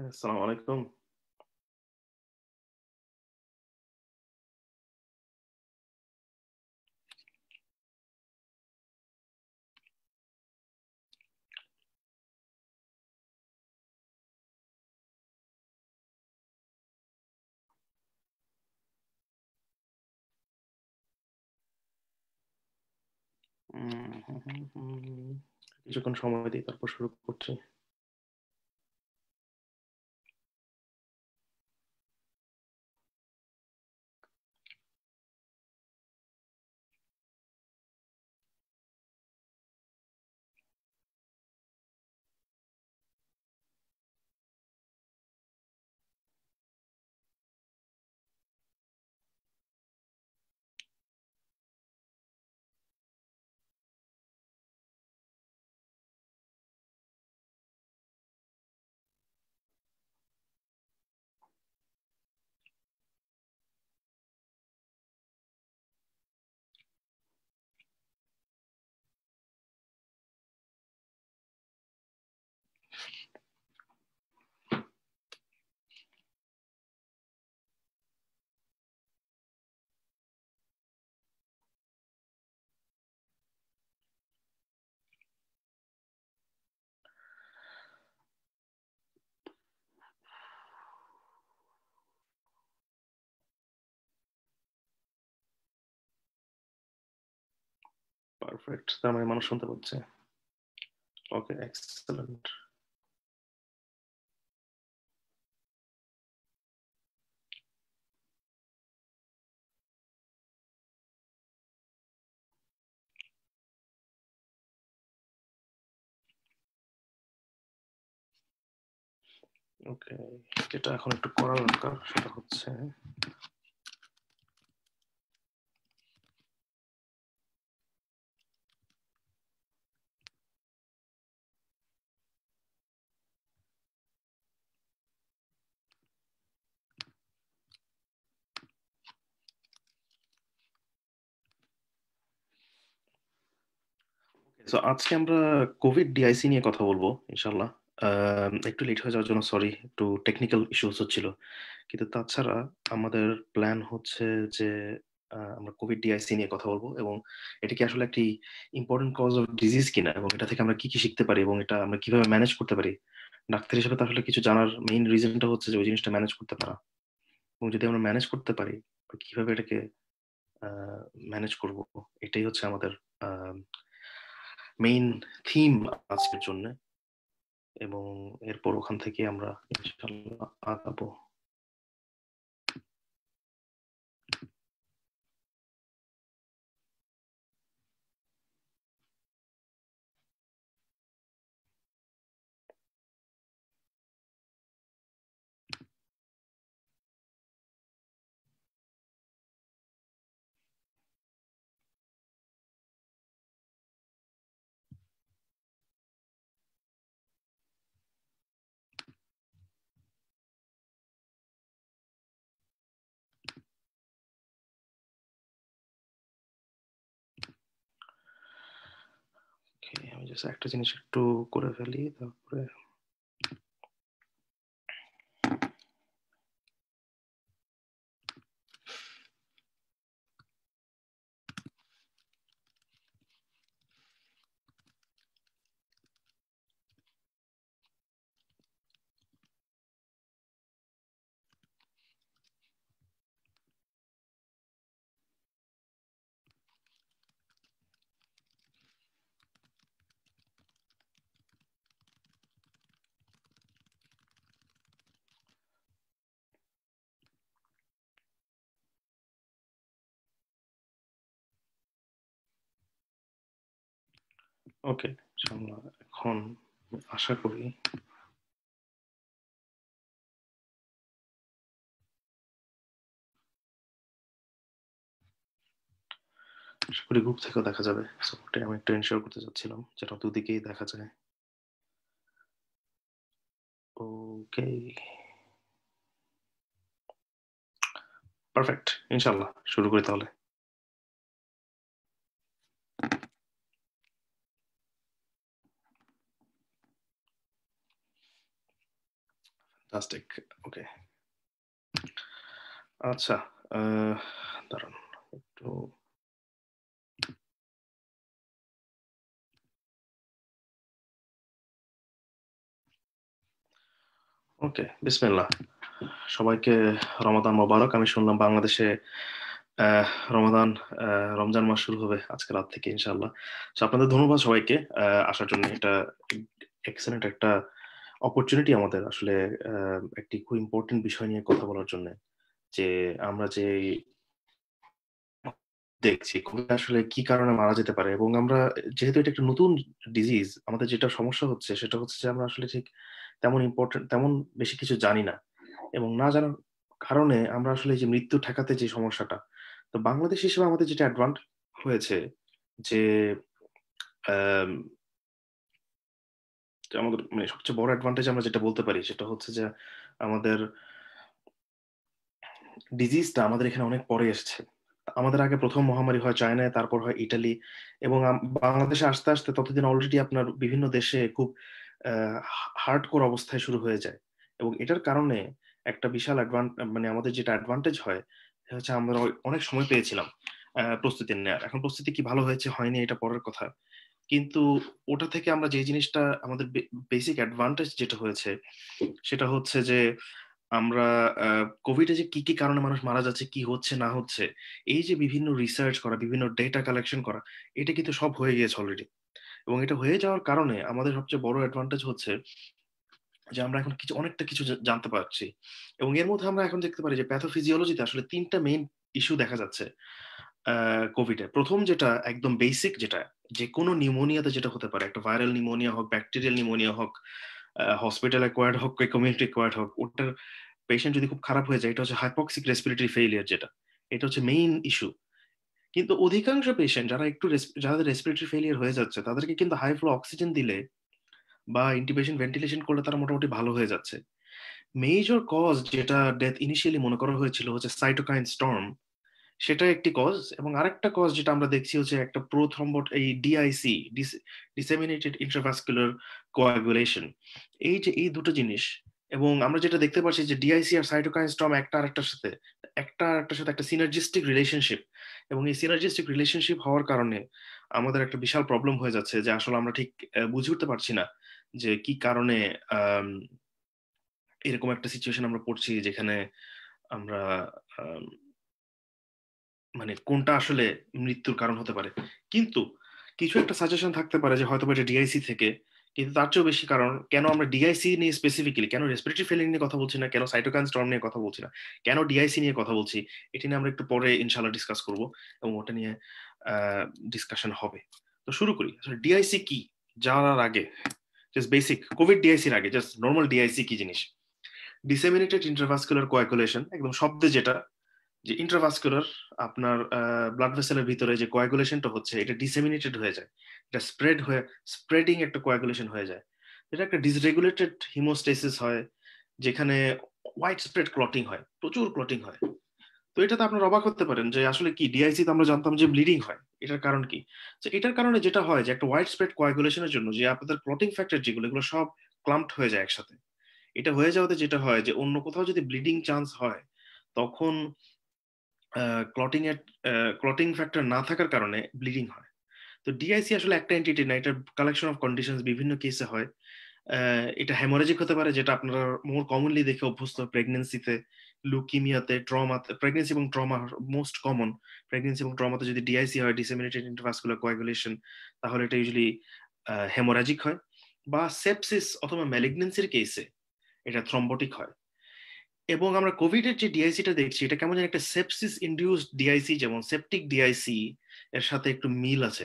আসসালামু আলাইকুম কিছুক্ষণ সময় দিই তারপর শুরু করছি পারফেক্ট তার মানে মানুষ শুনতে পাচ্ছে ওকে এক্সেলেন্ট ওকে যেটা এখন একটু করা দরকার সেটা হচ্ছে তো আজকে আমরা কোভিড ডিআইসি নিয়ে কথা বলবো ইনশাল্লাহ একটু লেট হয়ে যাওয়ার জন্য সরি একটু টেকনিক্যাল ইস্যুস হচ্ছিল কিন্তু তাছাড়া আমাদের প্ল্যান হচ্ছে যে আমরা কোভিড ডিআইসি নিয়ে কথা বলবো এবং এটা কি আসলে একটি ইম্পর্টেন্ট কজ অফ ডিজিজ কিনা এবং এটা থেকে আমরা কি কি শিখতে পারি এবং এটা আমরা কিভাবে ম্যানেজ করতে পারি ডাক্তার হিসেবে তাহলে কিছু জানার মেইন রিজনটা হচ্ছে যে ওই জিনিসটা ম্যানেজ করতে পারা এবং যদি আমরা ম্যানেজ করতে পারি কিভাবে এটাকে ম্যানেজ করব এটাই হচ্ছে আমাদের মেইন থিম আজকের জন্য এবং এরপর ওখান থেকে আমরা আগাবো একটা জিনিস একটু করে ফেলি তারপরে ওকে আমরা এখন আশা করি আশা করি গ্রুপ থেকেও দেখা যাবে সাপোর্টে আমি একটু এনশিওর করতে চাচ্ছিলাম যেটা দুদিকেই দেখা যায় ওকে পারফেক্ট ইনশাল্লাহ শুরু করি তাহলে fantastic ওকে আচ্ছা দাঁড়ান একটু ওকে বিসমিল্লাহ সবাইকে রমাদান মোবারক আমি শুনলাম বাংলাদেশে রমাদান রমজান মাস শুরু হবে আজকে রাত থেকে ইনশাল্লাহ আপনাদের ধন্যবাদ সবাইকে আসার জন্য এটা এক্সেলেন্ট একটা অপরচুনিটি আমাদের আসলে একটি খুব ইম্পর্টেন্ট বিষয় নিয়ে কথা বলার জন্য যে আমরা যে দেখছি কোভিড আসলে কি কারণে মারা যেতে পারে এবং আমরা যেহেতু এটা একটা নতুন ডিজিজ আমাদের যেটা সমস্যা হচ্ছে সেটা হচ্ছে যে আমরা আসলে ঠিক তেমন ইম্পর্টেন্ট তেমন বেশি কিছু জানি না এবং না জানার কারণে আমরা আসলে যে মৃত্যু ঠেকাতে যে সমস্যাটা তো বাংলাদেশ হিসেবে আমাদের যেটা অ্যাডভান্ট হয়েছে যে আমাদের মানে সবচেয়ে বড় অ্যাডভান্টেজ আমরা যেটা বলতে পারি সেটা হচ্ছে যে আমাদের ডিজিজটা আমাদের এখানে অনেক পরে এসছে আমাদের আগে প্রথম মহামারী হয় চায়নায় তারপর হয় ইটালি এবং বাংলাদেশে আস্তে আস্তে ততদিন অলরেডি আপনার বিভিন্ন দেশে খুব হার্ডকোর অবস্থায় শুরু হয়ে যায় এবং এটার কারণে একটা বিশাল অ্যাডভান্ট মানে আমাদের যেটা অ্যাডভান্টেজ হয় হচ্ছে আমরা অনেক সময় পেয়েছিলাম প্রস্তুতি নেওয়ার এখন প্রস্তুতি কি ভালো হয়েছে হয়নি এটা পরের কথা কিন্তু ওটা থেকে আমরা যে জিনিসটা আমাদের বেসিক অ্যাডভান্টেজ যেটা হয়েছে সেটা হচ্ছে যে আমরা কোভিডে যে কি কি কারণে মানুষ মারা যাচ্ছে কি হচ্ছে না হচ্ছে এই যে বিভিন্ন রিসার্চ করা বিভিন্ন ডেটা কালেকশন করা এটা কিন্তু সব হয়ে গিয়েছে অলরেডি এবং এটা হয়ে যাওয়ার কারণে আমাদের সবচেয়ে বড় অ্যাডভান্টেজ হচ্ছে যে আমরা এখন কিছু অনেকটা কিছু জানতে পারছি এবং এর মধ্যে আমরা এখন দেখতে পারি যে প্যাথোফিজিওলজিতে আসলে তিনটা মেইন ইস্যু দেখা যাচ্ছে কোভিডে প্রথম যেটা একদম বেসিক যেটা যে কোনো নিউমোনিয়াতে যেটা হতে পারে একটা ভাইরাল নিউমোনিয়া হোক ব্যাকটেরিয়াল নিউমোনিয়া হোক হসপিটাল অ্যাকোয়ার্ড হোক কমিউনিটি অ্যাকোয়ার্ড হোক ওটার পেশেন্ট যদি খুব খারাপ হয়ে যায় এটা হচ্ছে হাইপক্সিক রেসপিরেটরি ফেইলিয়ার যেটা এটা হচ্ছে মেইন ইস্যু কিন্তু অধিকাংশ পেশেন্ট যারা একটু যাদের রেসপিরেটরি ফেলিয়ার হয়ে যাচ্ছে তাদেরকে কিন্তু হাই ফ্লো অক্সিজেন দিলে বা ইন্টিবেশন ভেন্টিলেশন করলে তারা মোটামুটি ভালো হয়ে যাচ্ছে মেজর কজ যেটা ডেথ ইনিশিয়ালি মনে করা হয়েছিল হচ্ছে সাইটোকাইন স্টর্ম সেটা একটি কজ এবং আরেকটা কজ যেটা আমরা দেখছি হচ্ছে একটা প্রোথ্রম্বট এই ডিআইসি ডিসেমিনেটেড ইন্ট্রাভাস্কুলার কোয়াগুলেশন এই যে এই দুটো জিনিস এবং আমরা যেটা দেখতে পাচ্ছি যে ডিআইসি আর সাইটোকাইন স্টম একটা আরেকটার সাথে একটা আরেকটার সাথে একটা সিনার্জিস্টিক রিলেশনশিপ এবং এই সিনার্জিস্টিক রিলেশনশিপ হওয়ার কারণে আমাদের একটা বিশাল প্রবলেম হয়ে যাচ্ছে যে আসলে আমরা ঠিক বুঝে উঠতে পারছি না যে কি কারণে এরকম একটা সিচুয়েশন আমরা পড়ছি যেখানে আমরা মানে কোনটা আসলে মৃত্যুর কারণ হতে পারে কিন্তু কিছু একটা সাজেশন থাকতে পারে যে হয়তো এটা ডিআইসি থেকে কিন্তু তার চেয়েও বেশি কারণ কেন আমরা ডিআইসি নিয়ে স্পেসিফিক্যালি কেন রেসপিরেটরি ফেলিং নিয়ে কথা বলছি না কেন সাইটোকাইন স্টর্ম নিয়ে কথা বলছি না কেন ডিআইসি নিয়ে কথা বলছি এটি নিয়ে আমরা একটু পরে ইনশাল্লাহ ডিসকাস করব এবং ওটা নিয়ে ডিসকাশন হবে তো শুরু করি আসলে ডিআইসি কি জানার আগে জাস্ট বেসিক কোভিড ডিআইসির আগে জাস্ট নর্মাল ডিআইসি কি জিনিস ডিসেমিনেটেড ইন্টারভাসকুলার কোয়াকুলেশন একদম শব্দে যেটা যে ইন্ট্রাভাস্কুলার আপনার ব্লাড ভেসেলের ভিতরে যে কোয়াগুলেশনটা হচ্ছে এটা ডিসেমিনেটেড হয়ে যায় এটা স্প্রেড হয়ে স্প্রেডিং একটা কোয়াগুলেশন হয়ে যায় এটা একটা ডিসরেগুলেটেড হিমোস্টেসিস হয় যেখানে হোয়াইট স্প্রেড ক্লটিং হয় প্রচুর ক্লটিং হয় তো এটাতে আপনারা অবাক করতে পারেন যে আসলে কি ডিআইসি তো আমরা জানতাম যে ব্লিডিং হয় এটার কারণ কি তো এটার কারণে যেটা হয় যে একটা হোয়াইট স্প্রেড কোয়াগুলেশনের জন্য যে আপনাদের ক্লটিং ফ্যাক্টর যেগুলো এগুলো সব ক্লাম্পড হয়ে যায় একসাথে এটা হয়ে যাওয়াতে যেটা হয় যে অন্য কোথাও যদি ব্লিডিং চান্স হয় তখন ক্লটিং এর ক্লটিং ফ্যাক্টর না থাকার কারণে ব্লিডিং হয় তো ডিআইসি আসলে একটা এন্টিটি না এটা কালেকশন অফ কন্ডিশনস বিভিন্ন কেসে হয় এটা হেমোরেজিক হতে পারে যেটা আপনারা মোর কমনলি দেখে অভ্যস্ত প্রেগনেন্সিতে লুকিমিয়াতে ট্রমাতে প্রেগনেন্সি এবং ট্রমা মোস্ট কমন প্রেগনেন্সি এবং ট্রমাতে যদি ডিআইসি হয় ডিসেমিনেটেড ইন্টারভাসকুলার কোয়াগুলেশন তাহলে এটা ইউজুয়ালি হেমোরাজিক হয় বা সেপসিস অথবা ম্যালিগনেন্সির কেসে এটা থ্রম্বটিক হয় এবং আমরা কোভিডের যে ডিআইসিটা দেখছি এটা কেমন একটা সেপসিস ইন্ডিউস ডিআইসি যেমন সেপটিক ডিআইসি এর সাথে একটু মিল আছে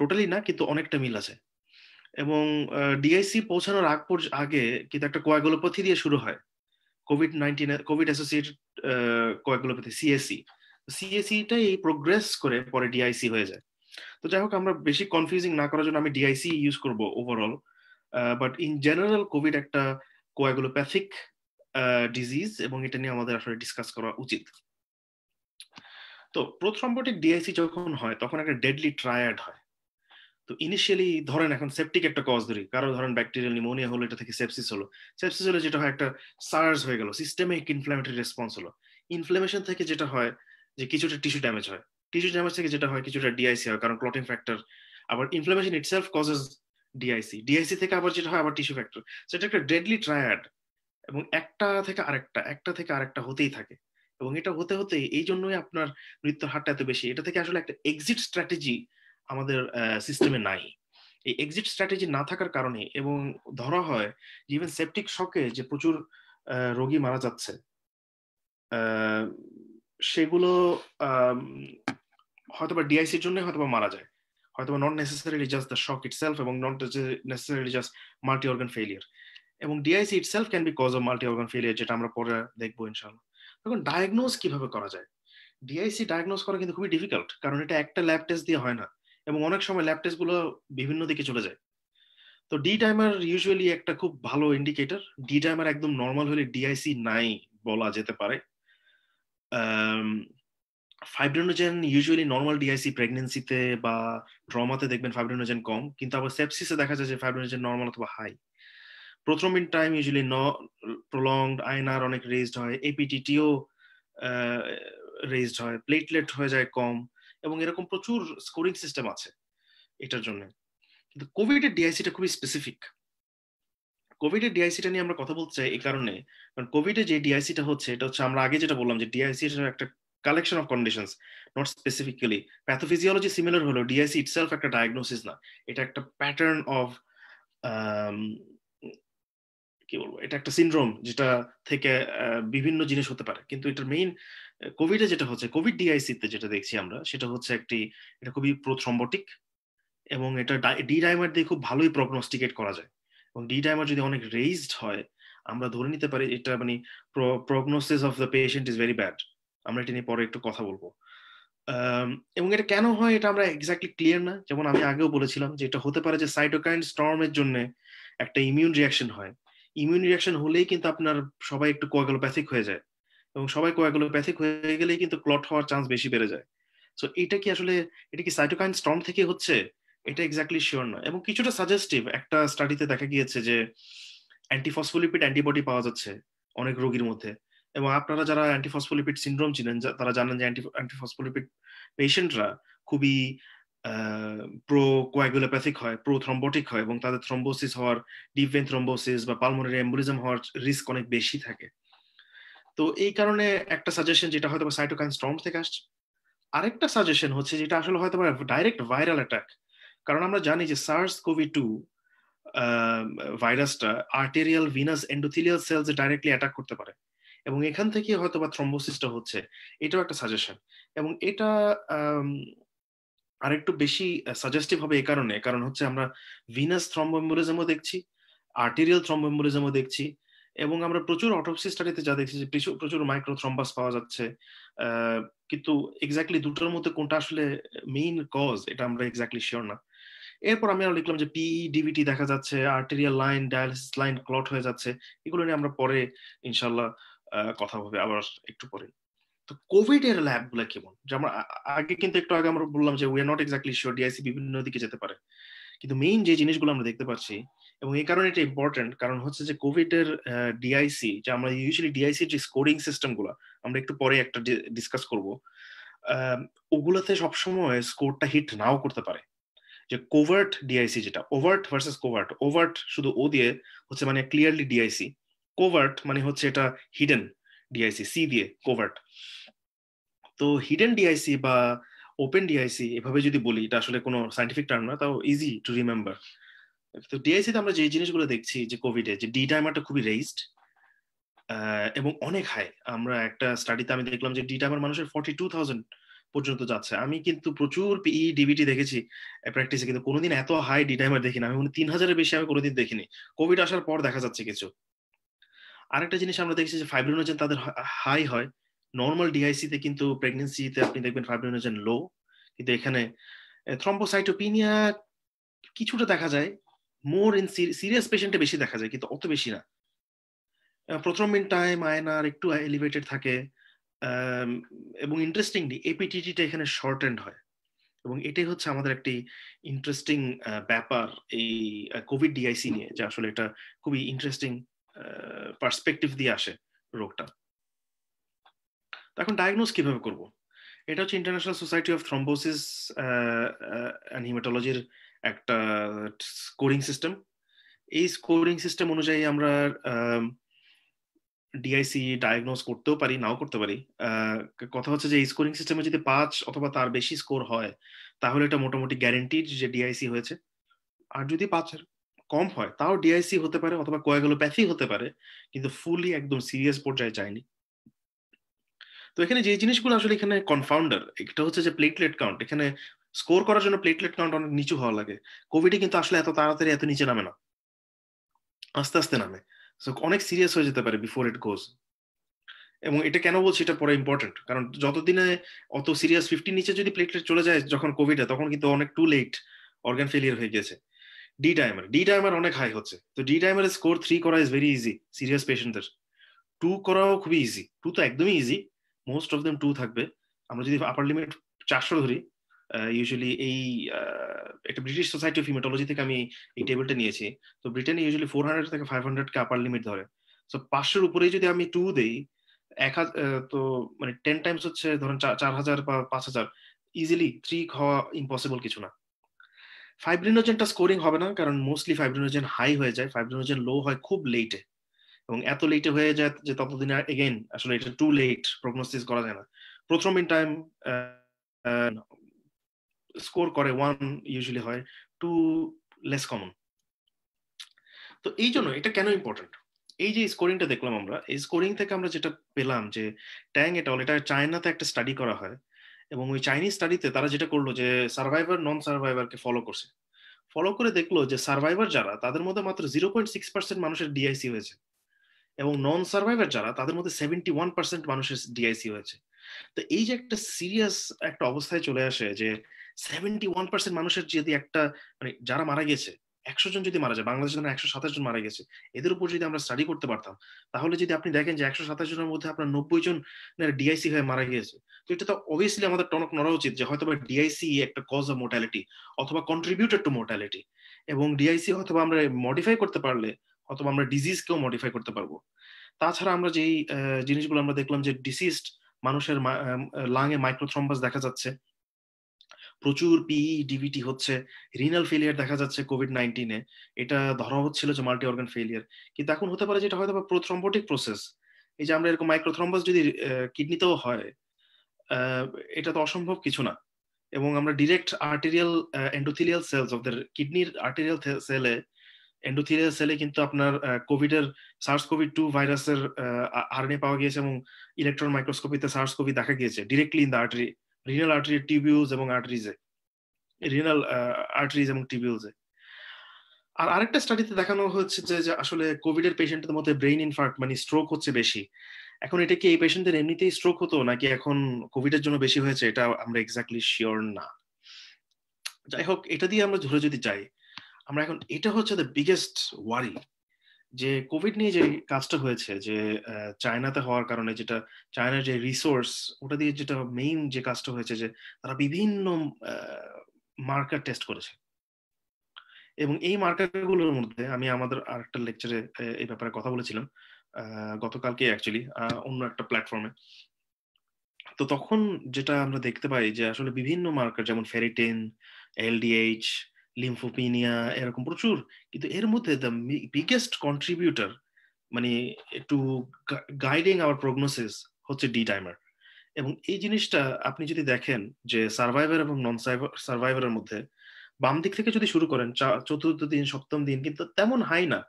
টোটালি না কিন্তু অনেকটা মিল আছে এবং ডিআইসি পৌঁছানোর আগ আগে কিন্তু একটা কোয়াগুলোপথি দিয়ে শুরু হয় COVID nineteen COVID associated coagulopathy CAC সিএসিটা এই প্রোগ্রেস করে পরে ডিআইসি হয়ে যায় তো যাই হোক আমরা বেশি কনফিউজিং না করার জন্য আমি ডিআইসি ইউজ করব overall but in general COVID একটা কোয়াগুলোপ্যাথিক ডিজিজ এবং এটা নিয়ে আমাদের আসলে ডিসকাস করা উচিত তো প্রোথ্রম্বোটিক ডিআইসি যখন হয় তখন একটা ডেডলি ট্রায়াড হয় তো ইনিশিয়ালি ধরেন এখন সেপটিক একটা কজ ধরি কারো ধরেন ব্যাকটেরিয়াল নিমোনিয়া হলো এটা থেকে সেপসিস হলো সেপসিস হলে যেটা হয় একটা সার্স হয়ে গেল সিস্টেমিক ইনফ্ল্যামেটরি রেসপন্স হলো ইনফ্লামেশন থেকে যেটা হয় যে কিছুটা টিস্যু ড্যামেজ হয় টিস্যু ড্যামেজ থেকে যেটা হয় কিছুটা ডিআইসি হয় কারণ ক্লটিং ফ্যাক্টর আবার inflammation itself causes DIC DIC থেকে আবার যেটা হয় আবার টিস্যু ফ্যাক্টর সেটা একটা ডেডলি ট্রায়াড এবং একটা থেকে আরেকটা একটা থেকে আরেকটা হতেই থাকে এবং এটা হতে হতে এই জন্যই আপনার মৃত্যুর হারটা এত বেশি এটা থেকে আসলে একটা এক্সিট স্ট্র্যাটেজি আমাদের সিস্টেমে নাই এই এক্সিট স্ট্র্যাটেজি না থাকার কারণে এবং ধরা হয় ইভেন সেপটিক শকে যে প্রচুর রোগী মারা যাচ্ছে সেগুলো হয়তোবা ডিআইসির জন্য হয়তোবা মারা যায় হয়তোবা not necessarily just the shock itself এবং not necessarily just multi organ failure এবং DIC itself can be cause of multi organ failure যেটা আমরা পরে দেখবো ইনশাল্লাহ তখন ডায়াগনোজ কিভাবে করা যায় ডিআইসি ডায়াগনোজ করা কিন্তু খুবই ডিফিকাল্ট কারণ এটা একটা ল্যাব টেস্ট দিয়ে হয় না এবং অনেক সময় ল্যাব টেস্ট গুলো বিভিন্ন দিকে চলে যায় তো ডি টাইমার ইউজুয়ালি একটা খুব ভালো ইন্ডিকেটর ডি টাইমার একদম নর্মাল হলে ডিআইসি নাই বলা যেতে পারে ফাইব্রিনোজেন ইউজুয়ালি নর্মাল ডিআইসি প্রেগনেন্সিতে বা ট্রমাতে দেখবেন ফাইব্রিনোজেন কম কিন্তু আবার সেপসিসে দেখা যায় যে ফাইব্রিনোজেন নর্মাল অথবা হাই প্রথম ইন টাইম ইউজুয়ালি ন প্রলংড আয়নার অনেক রেজড হয় এপিটিটিও রেজড হয় প্লেটলেট হয়ে যায় কম এবং এরকম প্রচুর স্কোরিং সিস্টেম আছে এটার জন্য কিন্তু কোভিডের ডিআইসিটা খুবই স্পেসিফিক কোভিডের ডিআইসিটা নিয়ে আমরা কথা বলতে চাই এই কারণে কারণ কোভিডে যে ডিআইসিটা হচ্ছে এটা হচ্ছে আমরা আগে যেটা বললাম যে ডিআইসি একটা collection of conditions not specifically pathophysiology similar হলো ডিআইসি ইটসেলফ একটা ডায়াগনোসিস না এটা একটা প্যাটার্ন অফ কি বলবো এটা একটা সিনড্রোম যেটা থেকে বিভিন্ন জিনিস হতে পারে কিন্তু এটার মেইন কোভিডে যেটা হচ্ছে কোভিড ডিআইসিতে যেটা দেখছি আমরা সেটা হচ্ছে একটি এটা খুবই প্রোথ্রম্বোটিক এবং এটা ডি ডাইমার দিয়ে খুব ভালোই প্রগনস্টিকেট করা যায় এবং ডি ডাইমার যদি অনেক রেইজড হয় আমরা ধরে নিতে পারি এটা মানে prognosis of the patient is very bad আমরা এটা নিয়ে পরে একটু কথা বলবো এবং এটা কেন হয় এটা আমরা এক্স্যাক্টলি ক্লিয়ার না যেমন আমি আগেও বলেছিলাম যে এটা হতে পারে যে সাইটোকাইন স্টর্মের জন্য একটা ইমিউন রিয়াকশন হয় ইমিউন রিয়াকশন হলেই কিন্তু আপনার সবাই একটু কোয়াগুলোপ্যাথিক হয়ে যায় এবং সবাই কোয়াগুলোপ্যাথিক হয়ে গেলেই কিন্তু ক্লট হওয়ার চান্স বেশি বেড়ে যায় সো এটা কি আসলে এটা কি সাইটোকাইন স্টর্ম থেকে হচ্ছে এটা এক্স্যাক্টলি শিওর নয় এবং কিছুটা সাজেস্টিভ একটা স্টাডিতে দেখা গিয়েছে যে অ্যান্টিফসফোলিপিড অ্যান্টিবডি পাওয়া যাচ্ছে অনেক রোগীর মধ্যে এবং আপনারা যারা অ্যান্টিফসফোলিপিড সিন্ড্রোম চিনেন তারা জানেন যে অ্যান্টিফসফোলিপিড পেশেন্টরা খুবই প্রো কোয়াগুলোপ্যাথিক হয় প্রো থ্রম্বোটিক হয় এবং তাদের থ্রম্বোসিস হওয়ার ডিপ ভেন থ্রম্বোসিস বা পালমোনারি এম্বুলিজম হওয়ার রিস্ক অনেক বেশি থাকে তো এই কারণে একটা সাজেশন যেটা হয়তো সাইটোকাইন স্ট্রং থেকে আসছে আরেকটা সাজেশন হচ্ছে যেটা আসলে হয়তো ডাইরেক্ট ভাইরাল অ্যাটাক কারণ আমরা জানি যে সার্স কোভিড টু ভাইরাসটা arterial venous endothelial cells directly attack করতে পারে এবং এখান থেকে হয়তো বা থ্রম্বোসিসটা হচ্ছে এটাও একটা সাজেশন এবং এটা আরেকটু বেশি সাজেস্টিভ হবে এই কারণে কারণ হচ্ছে আমরা ভিনাস থ্রম্বোম্বুলিজমও দেখছি আর্টেরিয়াল থ্রম্বোম্বুলিজমও দেখছি এবং আমরা প্রচুর অটোপসি স্টাডিতে যা দেখছি যে প্রচুর মাইক্রো থ্রম্বাস পাওয়া যাচ্ছে কিন্তু এক্স্যাক্টলি দুটোর মধ্যে কোনটা আসলে মেইন কজ এটা আমরা এক্স্যাক্টলি শিওর না এরপর আমি আরো লিখলাম যে পিই ডিভিটি e দেখা যাচ্ছে arterial line dialysis line clot হয়ে যাচ্ছে এগুলো নিয়ে আমরা পরে ইনশাল্লাহ কথা হবে আবার একটু পরে তো কোভিড এর ল্যাবগুলো কেমন যেমন আগে কিন্তু একটু আগে আমরা বললাম যে we are not exactly sure DIC বিভিন্ন দিকে যেতে পারে কিন্তু মেইন যে জিনিসগুলো আমরা দেখতে পাচ্ছি এবং এই কারণে এটা ইম্পর্টেন্ট কারণ হচ্ছে যে কোভিড এর ডিআইসি যে আমরা ইউজুয়ালি ডিআইসি যে স্কোরিং সিস্টেম গুলো আমরা একটু পরে একটা ডিসকাস করব ওগুলোতে সবসময় স্কোরটা হিট নাও করতে পারে যে কোভার্ট ডিআইসি যেটা ওভার্ট ভার্সেস কোভার্ট ওভার্ট শুধু ও দিয়ে হচ্ছে মানে ক্লিয়ারলি ডিআইসি কোভার্ট মানে হচ্ছে এটা হিডেন ডিআইসি সি দিয়ে কোভার্ট তো হিডেন ডিআইসি বা ওপেন ডিআইসি এভাবে যদি বলি এটা আসলে কোনো সাইন্টিফিক টার্ম না তাও ইজি টু রিমেম্বার তো ডিআইসি তে আমরা যে জিনিসগুলো দেখছি যে কোভিডে যে ডি টাইমারটা খুবই রেইজড এবং অনেক হাই আমরা একটা স্টাডিতে আমি দেখলাম যে ডি টাইমার মানুষের ফর্টি টু থাউজেন্ড পর্যন্ত যাচ্ছে আমি কিন্তু প্রচুর পিই ডিবিটি e, দেখেছি প্র্যাকটিসে কিন্তু কোনোদিন এত হাই ডি টাইমার দেখিনি আমি তিন হাজারের বেশি আমি কোনোদিন দেখিনি কোভিড আসার পর দেখা যাচ্ছে কিছু আরেকটা জিনিস আমরা দেখেছি যে ফাইব্রিনোজেন তাদের হাই হয় নর্মাল ডিআইসিতে কিন্তু প্রেগনেন্সিতে আপনি দেখবেন ফাইব্রিনোজেন লো কিন্তু এখানে থ্রম্বোসাইটোপিনিয়া কিছুটা দেখা যায় মোর ইন সিরিয়াস পেশেন্টে বেশি দেখা যায় কিন্তু অত বেশি না প্রথম টাইম আয়নার একটু এলিভেটেড থাকে এবং ইন্টারেস্টিংলি এপিটিটিটা এখানে শর্ট এন্ড হয় এবং এটাই হচ্ছে আমাদের একটি ইন্টারেস্টিং ব্যাপার এই কোভিড ডিআইসি নিয়ে যে আসলে এটা খুবই ইন্টারেস্টিং পার্সপেক্টিভ দিয়ে আসে রোগটা এখন ডায়াগনোস কিভাবে করব এটা হচ্ছে International Society of Thrombosis and হিমাটোলজির একটা স্কোরিং সিস্টেম এই স্কোরিং সিস্টেম অনুযায়ী আমরা ডিআইসি ডায়াগনোজ করতেও পারি নাও করতে পারি কথা হচ্ছে যে এই স্কোরিং সিস্টেমে যদি পাঁচ অথবা তার বেশি স্কোর হয় তাহলে এটা মোটামুটি গ্যারেন্টিড যে ডিআইসি হয়েছে আর যদি পাঁচের কম হয় তাও ডিআইসি হতে পারে অথবা কোয়াগুলোপ্যাথি হতে পারে কিন্তু ফুলি একদম সিরিয়াস পর্যায়ে যায়নি তো এখানে যে জিনিসগুলো আসলে এখানে কনফাউন্ডার একটা হচ্ছে যে প্লেটলেট কাউন্ট এখানে স্কোর করার জন্য প্লেটলেট কাউন্ট অনেক নিচু হওয়া লাগে কোভিডে কিন্তু আসলে এত তাড়াতাড়ি এত নিচে নামে না আস্তে আস্তে নামে অনেক সিরিয়াস হয়ে যেতে পারে বিফোর ইট গোজ এবং এটা কেন বলছি এটা পরে ইম্পর্টেন্ট কারণ যতদিনে অত সিরিয়াস ফিফটি নিচে যদি প্লেটলেট চলে যায় যখন কোভিডে তখন কিন্তু অনেক টু লেট অর্গান ফেলিয়ার হয়ে গেছে ডি টাইমার ডি টাইমার অনেক হাই হচ্ছে তো ডি টাইমার স্কোর থ্রি করা ইজ ভেরি ইজি সিরিয়াস পেশেন্টদের টু করাও খুবই ইজি টু তো একদমই easy most of them two থাকবে আমরা যদি আপার লিমিট চারশো ধরি ইউজুয়ালি এই একটা ব্রিটিশ সোসাইটি অফ হিমেটোলজি থেকে আমি এই টেবিলটা নিয়েছি তো ব্রিটেনে ইউজুয়ালি ফোর হান্ড্রেড থেকে ফাইভ হান্ড্রেডকে আপার লিমিট ধরে সো পাঁচশোর উপরেই যদি আমি টু দেই এক তো মানে টেন টাইমস হচ্ছে ধরেন চার হাজার বা পাঁচ হাজার ইজিলি থ্রি হওয়া ইম্পসিবল কিছু না ফাইব্রিনোজেনটা স্কোরিং হবে না কারণ মোস্টলি ফাইব্রিনোজেন হাই হয়ে যায় ফাইব্রিনোজেন লো হয় খুব লেটে এবং এত লেটে হয়ে যায় যে ততদিন আর আসলে এটা টু লেট প্রগনোসিস করা যায় না প্রথম ইন টাইম স্কোর করে ওয়ান ইউজুয়ালি হয় টু লেস কমন তো এই জন্য এটা কেন ইম্পর্টেন্ট এই যে স্কোরিংটা দেখলাম আমরা এই স্কোরিং থেকে আমরা যেটা পেলাম যে ট্যাং এটা এটা চায়নাতে একটা স্টাডি করা হয় এবং ওই চাইনিজ স্টাডিতে তারা যেটা করলো যে সার্ভাইভার নন সার্ভাইভারকে ফলো করছে ফলো করে দেখলো যে সার্ভাইভার যারা তাদের মধ্যে মাত্র জিরো পয়েন্ট সিক্স পার্সেন্ট মানুষের ডিআইসি হয়েছে এবং নন সার্ভাইভার যারা তাদের মধ্যে সেভেন্টি ওয়ান পার্সেন্ট মানুষের ডিআইসি হয়েছে তো এই যে একটা সিরিয়াস একটা অবস্থায় চলে আসে যে সেভেন্টি ওয়ান পার্সেন্ট মানুষের যদি একটা মানে যারা মারা গেছে একশো জন যদি মারা যায় বাংলাদেশে যেন একশো সাতাশ জন মারা গেছে এদের উপর যদি আমরা স্টাডি করতে পারতাম তাহলে যদি আপনি দেখেন যে একশো সাতাশ জনের মধ্যে আপনার নব্বই জন ডিআইসি হয়ে মারা গিয়েছে তো এটা তো অবভিয়াসলি আমাদের টনক নড়া উচিত যে হয়তো ডিআইসি একটা কজ অফ মোর্টালিটি অথবা কন্ট্রিবিউটেড টু মোর্টালিটি এবং ডিআইসি হয়তো আমরা মডিফাই করতে পারলে অথবা আমরা ডিজিজকেও মডিফাই করতে পারবো তাছাড়া আমরা যেই জিনিসগুলো আমরা দেখলাম যে ডিসিজড মানুষের লাঙে মাইক্রোথ্রম্বাস দেখা যাচ্ছে প্রচুর পিই ডিভিটি e হচ্ছে রিনাল ফেলিয়ার দেখা যাচ্ছে কোভিড নাইন্টিনে এটা ধরা হচ্ছিল যে মাল্টি অর্গান ফেলিয়ার কিন্তু এখন হতে পারে যেটা হয়তো বা প্রোথ্রম্বোটিক প্রসেস এই যে আমরা এরকম মাইক্রোথ্রম্বাস যদি কিডনিতেও হয় এটা তো অসম্ভব কিছু না এবং আমরা direct arterial endothelial cells of the কিডনির আর্টেরিয়াল সেলে এন্ডোথিলিয়াল সেলে কিন্তু আপনার কোভিডের সার্স কোভিড টু ভাইরাসের আরএনএ পাওয়া গিয়েছে এবং ইলেকট্রন মাইক্রোস্কোপিতে সার্স কোভিড দেখা গিয়েছে directly in the artery renal artery tubules এবং আর্টারিজে রিনাল আর্টারিজ এবং টিবিউলসে আর আরেকটা স্টাডিতে দেখানো হচ্ছে যে আসলে কোভিড এর পেশেন্টদের মধ্যে ব্রেইন ইনফার্ক্ট মানে স্ট্রোক হচ্ছে বেশি এখন এটা কি এই পেশেন্টদের এমনিতেই স্ট্রোক হতো নাকি এখন কোভিড এর জন্য বেশি হয়েছে এটা আমরা এক্স্যাক্টলি শিওর না যাই হোক এটা দিয়ে আমরা ধরে যদি যাই আমরা এখন এটা হচ্ছে দ্য বিগেস্ট ওয়ারি যে কোভিড নিয়ে যে কাজটা হয়েছে যে চায়নাতে হওয়ার কারণে যেটা চায়নার যে রিসোর্স ওটা দিয়ে যেটা মেইন যে কাজটা হয়েছে যে তারা বিভিন্ন মার্কার টেস্ট করেছে এবং এই মার্কারগুলোর মধ্যে আমি আমাদের আরেকটা লেকচারে এই ব্যাপারে কথা বলেছিলাম গতকালকে অ্যাকচুয়ালি অন্য একটা প্ল্যাটফর্মে তো তখন যেটা আমরা দেখতে পাই যে আসলে বিভিন্ন মার্কার যেমন ফেরিটেন এলডিএইচ লিম্ফোপিনিয়া এরকম প্রচুর কিন্তু এর মধ্যে দ্য বিগেস্ট কন্ট্রিবিউটার মানে একটু গাইডিং আওয়ার প্রগনোসিস হচ্ছে ডি টাইমার এবং এই জিনিসটা আপনি যদি দেখেন যে সার্ভাইভার এবং নন সার্ভাইভারের মধ্যে বাম দিক থেকে যদি শুরু করেন চতুর্থ দিন সপ্তম দিন কিন্তু তেমন হাই না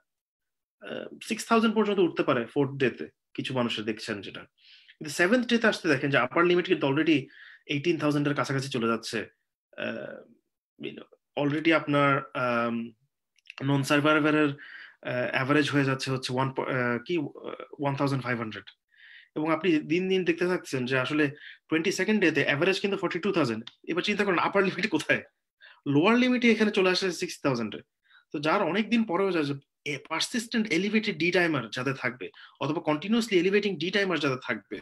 সিক্স থাউজেন্ড পর্যন্ত উঠতে পারে ফোর্থ ডেতে কিছু মানুষের দেখছেন যেটা কিন্তু সেভেন্থ ডেতে আসতে দেখেন যে আপার লিমিট কিন্তু অলরেডি এইটিন থাউজেন্ডের কাছাকাছি চলে যাচ্ছে অলরেডি আপনার নন সার্ভাইভারের অ্যাভারেজ হয়ে যাচ্ছে হচ্ছে ওয়ান কি ওয়ান থাউজেন্ড ফাইভ হান্ড্রেড এবং আপনি দিন দিন দেখতে থাকছেন যে আসলে টোয়েন্টি সেকেন্ড ডেতে অ্যাভারেজ কিন্তু ফর্টি টু থাউজেন্ড এবার চিন্তা করেন আপার লিমিট কোথায় লোয়ার লিমিটে এখানে চলে আসে সিক্স থাউজেন্ডে তো যার অনেক দিন পরেও যায় পারসিস্টেন্ট এলিভেটেড ডি টাইমার যাতে থাকবে অথবা কন্টিনিউসলি এলিভেটিং ডি টাইমার যাতে থাকবে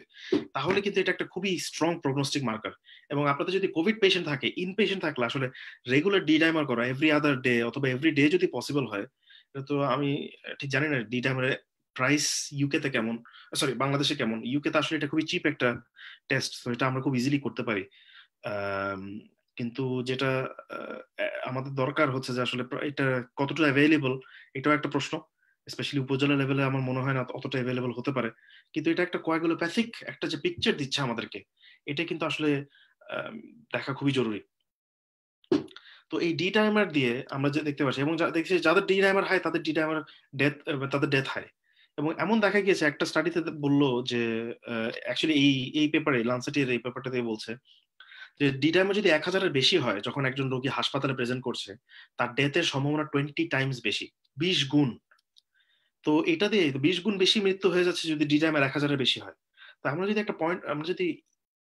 তাহলে কিন্তু এটা একটা খুবই স্ট্রং প্রগনোস্টিক মার্কার এবং আপনাদের যদি কোভিড পেশেন্ট থাকে ইন পেশেন্ট থাকলে আসলে রেগুলার ডি টাইমার করা এভরি আদার ডে অথবা এভরি ডে যদি পসিবল হয় তো আমি ঠিক জানি না ডি টাইমারের প্রাইস ইউকে তে কেমন সরি বাংলাদেশে কেমন ইউকে তে আসলে এটা খুবই চিপ একটা টেস্ট তো এটা আমরা খুব ইজিলি করতে পারি কিন্তু যেটা আমাদের দরকার হচ্ছে যে আসলে এটা কতটা অ্যাভেলেবল এটাও একটা প্রশ্ন স্পেশালি উপজেলা লেভেলে আমার মনে হয় না অতটা অ্যাভেলেবল হতে পারে কিন্তু এটা একটা কোয়াগুলোপ্যাথিক একটা যে পিকচার দিচ্ছে আমাদেরকে এটা কিন্তু আসলে দেখা খুবই জরুরি তো এই ডি টাইমার দিয়ে আমরা যে দেখতে পাচ্ছি এবং দেখছি যাদের ডি টাইমার হাই তাদের ডি টাইমার ডেথ তাদের ডেথ হাই এবং এমন দেখা গিয়েছে একটা স্টাডিতে বললো যে অ্যাকচুয়ালি এই এই পেপারে লানসেটির এই পেপারটাতে বলছে যে ডি টাইমার যদি এক হাজারের বেশি হয় যখন একজন রোগী হাসপাতালে প্রেজেন্ট করছে তার ডেথের সম্ভাবনা টোয়েন্টি টাইমস বেশি বিশ গুণ তো এটা দিয়ে বিশ গুণ বেশি মৃত্যু হয়ে যাচ্ছে যদি ডি টাইমার এক হাজারের বেশি হয় তা আমরা যদি একটা পয়েন্ট আমরা যদি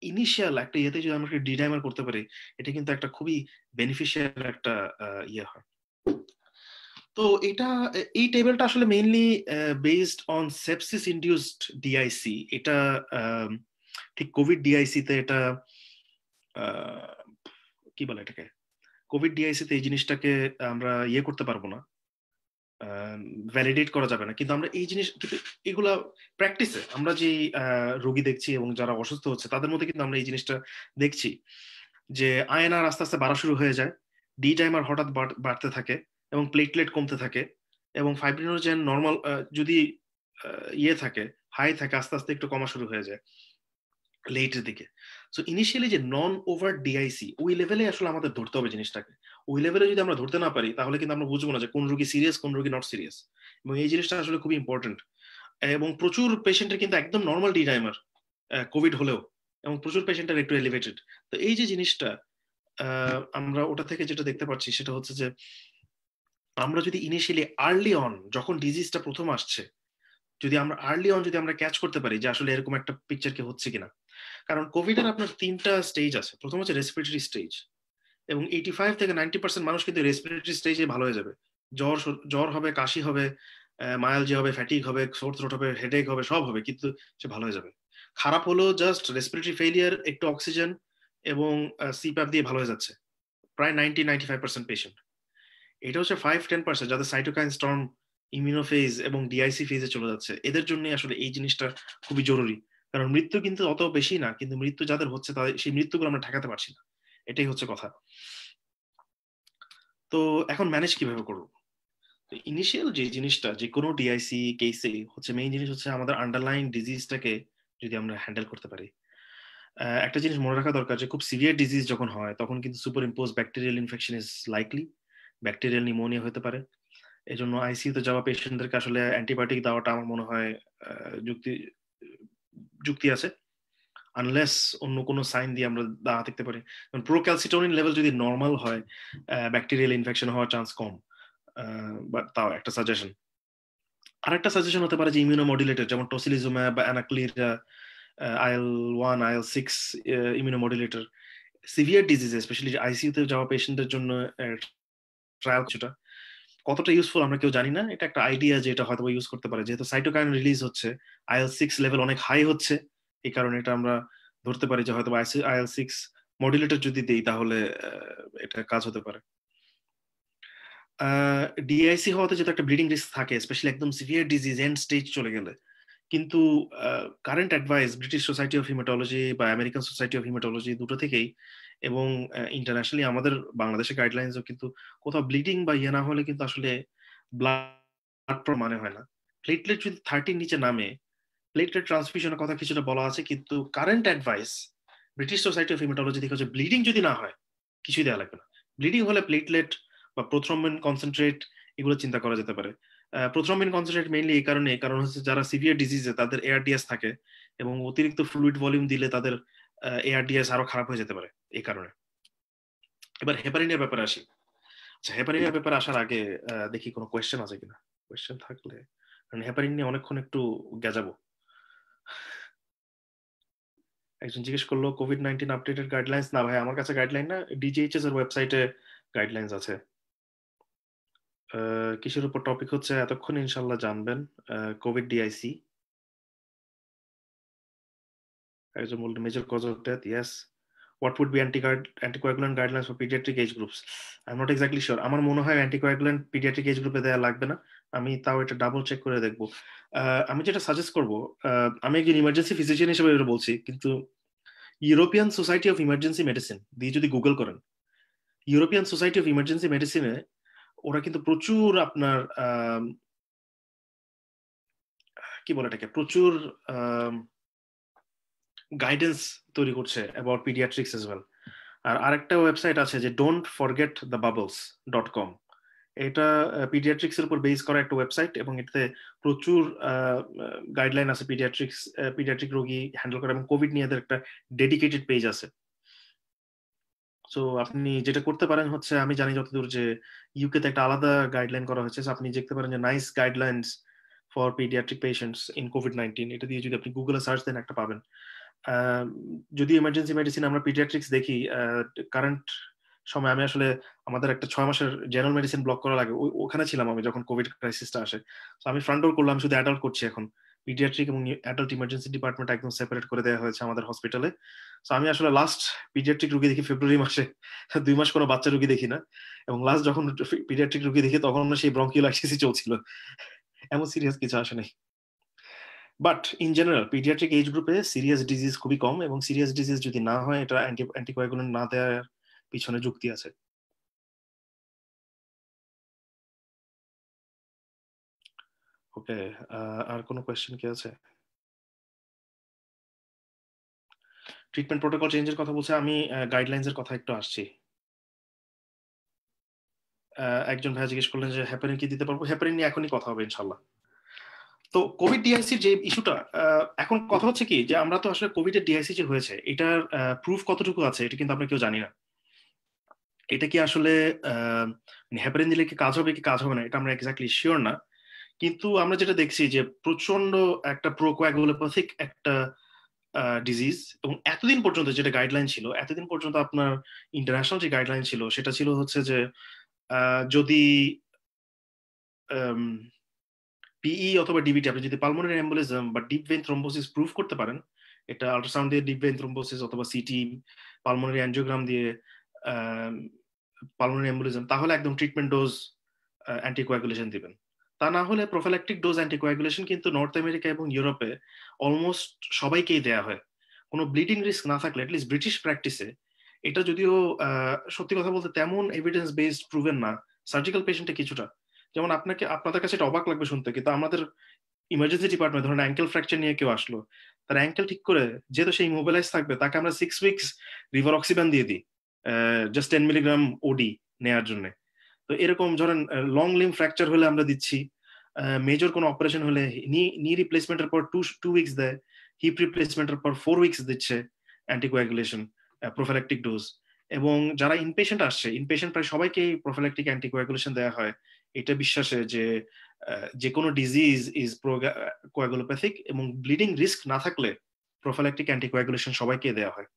ইনিশিয়াল একটা ইয়েতে যদি আমরা ডিডাইমার করতে পারি এটা কিন্তু একটা খুবই বেনিফিশিয়াল একটা ইয়ে হয় তো এটা এই টেবিলটা আসলে mainly based on sepsis induced DIC এটা ঠিক কোভিড ডিআইসিতে এটা কি বলে এটাকে কোভিড ডিআইসিতে এই জিনিসটাকে আমরা ইয়ে করতে পারবো না ভ্যালিডেট করা যাবে না কিন্তু আমরা এই জিনিস কিন্তু এগুলা প্র্যাকটিসে আমরা যে রোগী দেখছি এবং যারা অসুস্থ হচ্ছে তাদের মধ্যে কিন্তু আমরা এই জিনিসটা দেখছি যে আয়নার আস্তে আস্তে বাড়া শুরু হয়ে যায় ডি টাইমার হঠাৎ বাড়তে থাকে এবং প্লেটলেট কমতে থাকে এবং ফাইব্রিনোজেন নর্মাল যদি ইয়ে থাকে হাই থাকে আস্তে আস্তে একটু কমা শুরু হয়ে যায় লেটের দিকে সো ইনিশিয়ালি যে নন ওভার ডিআইসি ওই লেভেলে আসলে আমাদের ধরতে হবে জিনিসটাকে ওই লেভেলে যদি আমরা ধরতে না পারি তাহলে কিন্তু আমরা বুঝবো না যে কোন রোগী সিরিয়াস কোন রোগী নট সিরিয়াস এবং এই জিনিসটা আসলে খুব ইম্পর্টেন্ট এবং প্রচুর পেশেন্টের কিন্তু একদম নর্মাল ডি টাইমার কোভিড হলেও এবং প্রচুর পেশেন্টের একটু এলিভেটেড তো এই যে জিনিসটা আমরা ওটা থেকে যেটা দেখতে পাচ্ছি সেটা হচ্ছে যে আমরা যদি ইনিশিয়ালি আর্লি অন যখন ডিজিজটা প্রথম আসছে যদি আমরা আর্লি অন যদি আমরা ক্যাচ করতে পারি যে আসলে এরকম একটা পিকচার কি হচ্ছে কিনা কারণ কোভিড এর আপনার তিনটা স্টেজ আছে প্রথম হচ্ছে রেসপিরেটরি স্টেজ এবং এইটি ফাইভ থেকে নাইনটি পার্সেন্ট মানুষ কিন্তু রেসপিরেটরি স্টেজে ভালো হয়ে যাবে জ্বর জ্বর হবে কাশি হবে মায়ালজি হবে ফ্যাটিক হবে সোর থ্রোট হবে হেডেক হবে সব হবে কিন্তু সে ভালো হয়ে যাবে খারাপ হলো জাস্ট রেসপিরেটরি ফেলিয়ার একটু অক্সিজেন এবং সিপ্যাপ দিয়ে ভালো হয়ে যাচ্ছে প্রায় ninety ninety five percent patient এটা হচ্ছে ফাইভ টেন পার্সেন্ট যাদের সাইটোকাইন স্টর্ম ইমিউনোফেজ এবং ডিআইসি ফেজে চলে যাচ্ছে এদের জন্য আসলে এই জিনিসটা খুবই জরুরি কারণ মৃত্যু কিন্তু অত বেশি না কিন্তু মৃত্যু যাদের হচ্ছে তাদের সেই মৃত্যুগুলো আমরা ঠেকাতে পারছি না এটাই হচ্ছে কথা তো এখন ম্যানেজ কিভাবে করবো ইনিশিয়াল যে জিনিসটা যে কোনো ডিআইসি কেসে হচ্ছে মেইন জিনিস হচ্ছে আমাদের আন্ডারলাইন ডিজিজটাকে যদি আমরা হ্যান্ডেল করতে পারি একটা জিনিস মনে রাখা দরকার যে খুব সিভিয়ার ডিজিজ যখন হয় তখন কিন্তু superimpose bacterial infection is likely bacterial pneumonia হতে পারে এই জন্য আইসিউতে যাওয়া পেশেন্টদেরকে আসলে অ্যান্টিবায়োটিক দেওয়াটা আমার মনে হয় যুক্তি যুক্তি আছে আনলেস অন্য কোনো সাইন দিয়ে আমরা দাঁড়া দেখতে পারি কারণ প্রোক্যালসিটোনিন লেভেল যদি নর্মাল হয় ব্যাকটেরিয়াল ইনফেকশন হওয়ার চান্স কম বাট তাও একটা সাজেশন আর একটা সাজেশন হতে পারে যে ইমিউনো মডুলেটর যেমন টসিলিজুমা বা অ্যানাক্লিরা IL one IL six immunomodulator severe disease specially আইসিইউতে যাওয়া পেশেন্টের জন্য ট্রায়াল কিছুটা কতটা ইউজফুল আমরা কেউ জানি না এটা একটা আইডিয়া যে এটা হয়তো ইউজ করতে পারে যেহেতু সাইটোকাইন রিলিজ হচ্ছে আইএল সিক্স লেভেল অনেক হাই হচ্ছে এই কারণে এটা আমরা ধরতে পারি যে হয়তো আইএল সিক্স মডুলেটর যদি দেই তাহলে এটা কাজ হতে পারে ডিআইসি হওয়াতে যেহেতু একটা ব্লিডিং রিস্ক থাকে স্পেশালি একদম সিভিয়ার ডিজিজ এন্ড স্টেজ চলে গেলে কিন্তু current advice British Society of Haematology বা আমেরিকান সোসাইটি অফ হিমাটোলজি দুটো থেকেই এবং ইন্টারন্যাশনালি আমাদের বাংলাদেশের গাইডলাইন্সও কিন্তু কোথাও ব্লিডিং বা ইয়ে না হলে কিন্তু আসলে ব্লাড মানে হয় না প্লেটলেট যদি থার্টির নিচে নামে প্লেটলেট ট্রান্সফিউশনের কথা কিছুটা বলা আছে কিন্তু current advice British Society of Haematology থেকে হচ্ছে ব্লিডিং যদি না হয় কিছুই দেওয়া লাগবে না ব্লিডিং হলে প্লেটলেট বা প্রথ্রম্বিন কনসেন্ট্রেট এগুলো চিন্তা করা যেতে পারে প্রথ্রম্বিন কনসেন্ট্রেট মেইনলি এই কারণে কারণ হচ্ছে যারা সিভিয়ার ডিজিজে তাদের এআরডিএস থাকে এবং অতিরিক্ত ফ্লুইড ভলিউম দিলে তাদের এআরডিএস আরো খারাপ হয়ে যেতে পারে এই কারণে এবার হেপারিনের ব্যাপারে আসি আচ্ছা হেপারিনের ব্যাপারে আসার আগে দেখি কোনো কোয়েশ্চেন আছে কিনা কোয়েশ্চেন থাকলে কারণ হেপারিন নিয়ে অনেকক্ষণ একটু গেজাবো একজন জিজ্ঞেস করলো কোভিড নাইনটিন আপডেটেড গাইডলাইন্স না ভাই আমার কাছে গাইডলাইন না ডিজিএইচএস এর ওয়েবসাইটে গাইডলাইন্স আছে কিসের উপর টপিক হচ্ছে এতক্ষণ ইনশাল্লাহ জানবেন কোভিড ডিআইসি একজন বলল major cause of death yes what would be anticoagulant guidelines for pediatric groups I i'm not exactly sure আমার মনে হয় anticoagulant pediatric age গ্রুপে দেওয়া লাগবে না আমি তাও এটা ডাবল চেক করে দেখবো আমি যেটা সাজেস্ট করবো আমি একজন ইমার্জেন্সি ফিজিশিয়ান হিসেবে এটা বলছি কিন্তু European Society of Emergency Medicine দিয়ে যদি গুগল করেন ইউরোপিয়ান সোসাইটি অফ ইমার্জেন্সি মেডিসিনে ওরা কিন্তু প্রচুর আপনার কি বলে এটাকে প্রচুর গাইডেন্স তৈরি করছে অ্যাবাউট পিডিয়াট্রিক্স এজ ওয়েল আর আরেকটা ওয়েবসাইট আছে যে don't forget the bubbles dot com এটা পিডিয়াট্রিক্স এর উপর বেস করা একটা ওয়েবসাইট এবং এটাতে প্রচুর গাইডলাইন আছে পিডিয়াট্রিক্স পিডিয়াট্রিক রোগী হ্যান্ডেল করা এবং কোভিড নিয়ে একটা ডেডিকেটেড পেজ আছে সো আপনি যেটা করতে পারেন হচ্ছে আমি জানি যতদূর যে ইউকে তে একটা আলাদা গাইডলাইন করা হয়েছে আপনি দেখতে পারেন যে NICE guideline for paediatric patients in Covid nineteen এটা দিয়ে যদি আপনি গুগলে সার্চ দেন একটা পাবেন যদি ইমার্জেন্সি মেডিসিন আমরা পিডিয়াট্রিক্স দেখি কারেন্ট সময় আমি আসলে আমাদের একটা ছয় মাসের জেনারেল মেডিসিন ব্লক করা লাগে ওখানে ছিলাম আমি যখন কোভিড ক্রাইসিসটা আসে তো আমি ফ্রন্ট ডোর করলাম শুধু অ্যাডাল্ট করছি এখন পিডিয়াট্রিক এবং অ্যাডাল্ট ইমার্জেন্সি ডিপার্টমেন্ট একদম সেপারেট করে দেওয়া হয়েছে আমাদের হসপিটালে তো আমি আসলে লাস্ট পিডিয়াট্রিক রুগী দেখি ফেব্রুয়ারি মাসে দুই মাস কোনো বাচ্চা রুগী দেখি না এবং লাস্ট যখন পিডিয়াট্রিক রুগী দেখি তখন সেই ব্রঙ্কিওলাইটিসই চলছিল এমন সিরিয়াস কিছু আসে নাই but in general paediatric age গ্রুপে সিরিয়াস ডিজিজ খুবই কম এবং সিরিয়াস ডিজিজ যদি না হয় এটা অ্যান্টিবায়োগুলেন্ট না দেওয়ার পিছনে যুক্তি আছে ওকে আর কোনো কোয়েশ্চেন কি আছে ট্রিটমেন্ট প্রোটোকল চেঞ্জের কথা বলছে আমি গাইডলাইন্সের কথা একটু আসছি একজন ভাই জিজ্ঞেস করলেন যে হ্যাপারিন কি দিতে পারবো হ্যাপারিন নিয়ে এখনই কথা হবে ইনশাল্লাহ তো কোভিড ডিআইসির যে ইস্যুটা এখন কথা হচ্ছে কি যে আমরা তো আসলে কোভিড এর ডিআইসি যে হয়েছে এটার প্রুফ কতটুকু আছে এটা কিন্তু আমরা কেউ জানি না এটা কি আসলে মানে দিলে কি কাজ হবে কি কাজ হবে না এটা আমরা এক্স্যাক্টলি শিওর না কিন্তু আমরা যেটা দেখছি যে প্রচন্ড একটা প্রোকোয়াগুলোপ্যাথিক একটা ডিজিজ এবং এতদিন পর্যন্ত যেটা গাইডলাইন ছিল এতদিন পর্যন্ত আপনার ইন্টারন্যাশনাল যে গাইডলাইন ছিল সেটা ছিল হচ্ছে যে যদি পিই e অথবা ডিবিটি আপনি যদি পালমোনারি অ্যাম্বুলিজম বা ডিপ ভেন থ্রোম্বোসিস প্রুভ করতে পারেন এটা আল্ট্রাসাউন্ড দিয়ে ডিপ ভেন থ্রোম্বোসিস অথবা সিটি পালমোনারি অ্যাঞ্জিওগ্রাম দিয়ে পালমোনারি এম্বুলিজম তাহলে একদম ট্রিটমেন্ট ডোজ অ্যান্টিকোয়াগুলেশন দিবেন তা না হলে প্রোফাইল্যাকটিক ডোজ অ্যান্টিকোয়াগুলেশন কিন্তু নর্থ আমেরিকা এবং ইউরোপে অলমোস্ট সবাইকেই দেয়া হয় কোনো ব্লিডিং রিস্ক না থাকলে অ্যাটলিস্ট ব্রিটিশ প্র্যাকটিসে এটা যদিও সত্যি কথা বলতে তেমন এভিডেন্স বেসড প্রুভেন না সার্জিক্যাল পেশেন্টে কিছুটা যেমন আপনাকে আপনাদের কাছে এটা অবাক লাগবে শুনতে কিন্তু আমাদের ইমার্জেন্সি ডিপার্টমেন্ট ধরেন অ্যাঙ্কেল ফ্র্যাকচার নিয়ে কেউ আসলো তার অ্যাঙ্কেল ঠিক করে যেহেতু সেই মোবাইলাইজ থাকবে তাকে আমরা সিক্স উইকস রিভার অক্সিবান দিয়ে দিই জাস্ট টেন মিলিগ্রাম ওডি নেয়ার জন্য তো এরকম ধরেন লং লিম ফ্র্যাকচার হলে আমরা দিচ্ছি মেজর কোনো অপারেশন হলে নি রিপ্লেসমেন্টের পর টু টু উইকস দেয় হিপ রিপ্লেসমেন্টের পর ফোর উইকস দিচ্ছে অ্যান্টিকোয়াগুলেশন প্রোফাইলেকটিক ডোজ এবং যারা ইনপেশেন্ট আসছে ইনপেশেন্ট প্রায় সবাইকে প্রোফাইলেকটিক অ্যান্টিকোয়াগুলেশন দেওয়া হয় এটা বিশ্বাসে যে যে কোনো ডিজিজ ইজ কোয়াগুলোপ্যাথিক এবং ব্লিডিং রিস্ক না থাকলে প্রোফাইলেকটিক অ্যান্টিকোয়াগুলেশন সবাইকে দেওয়া হয়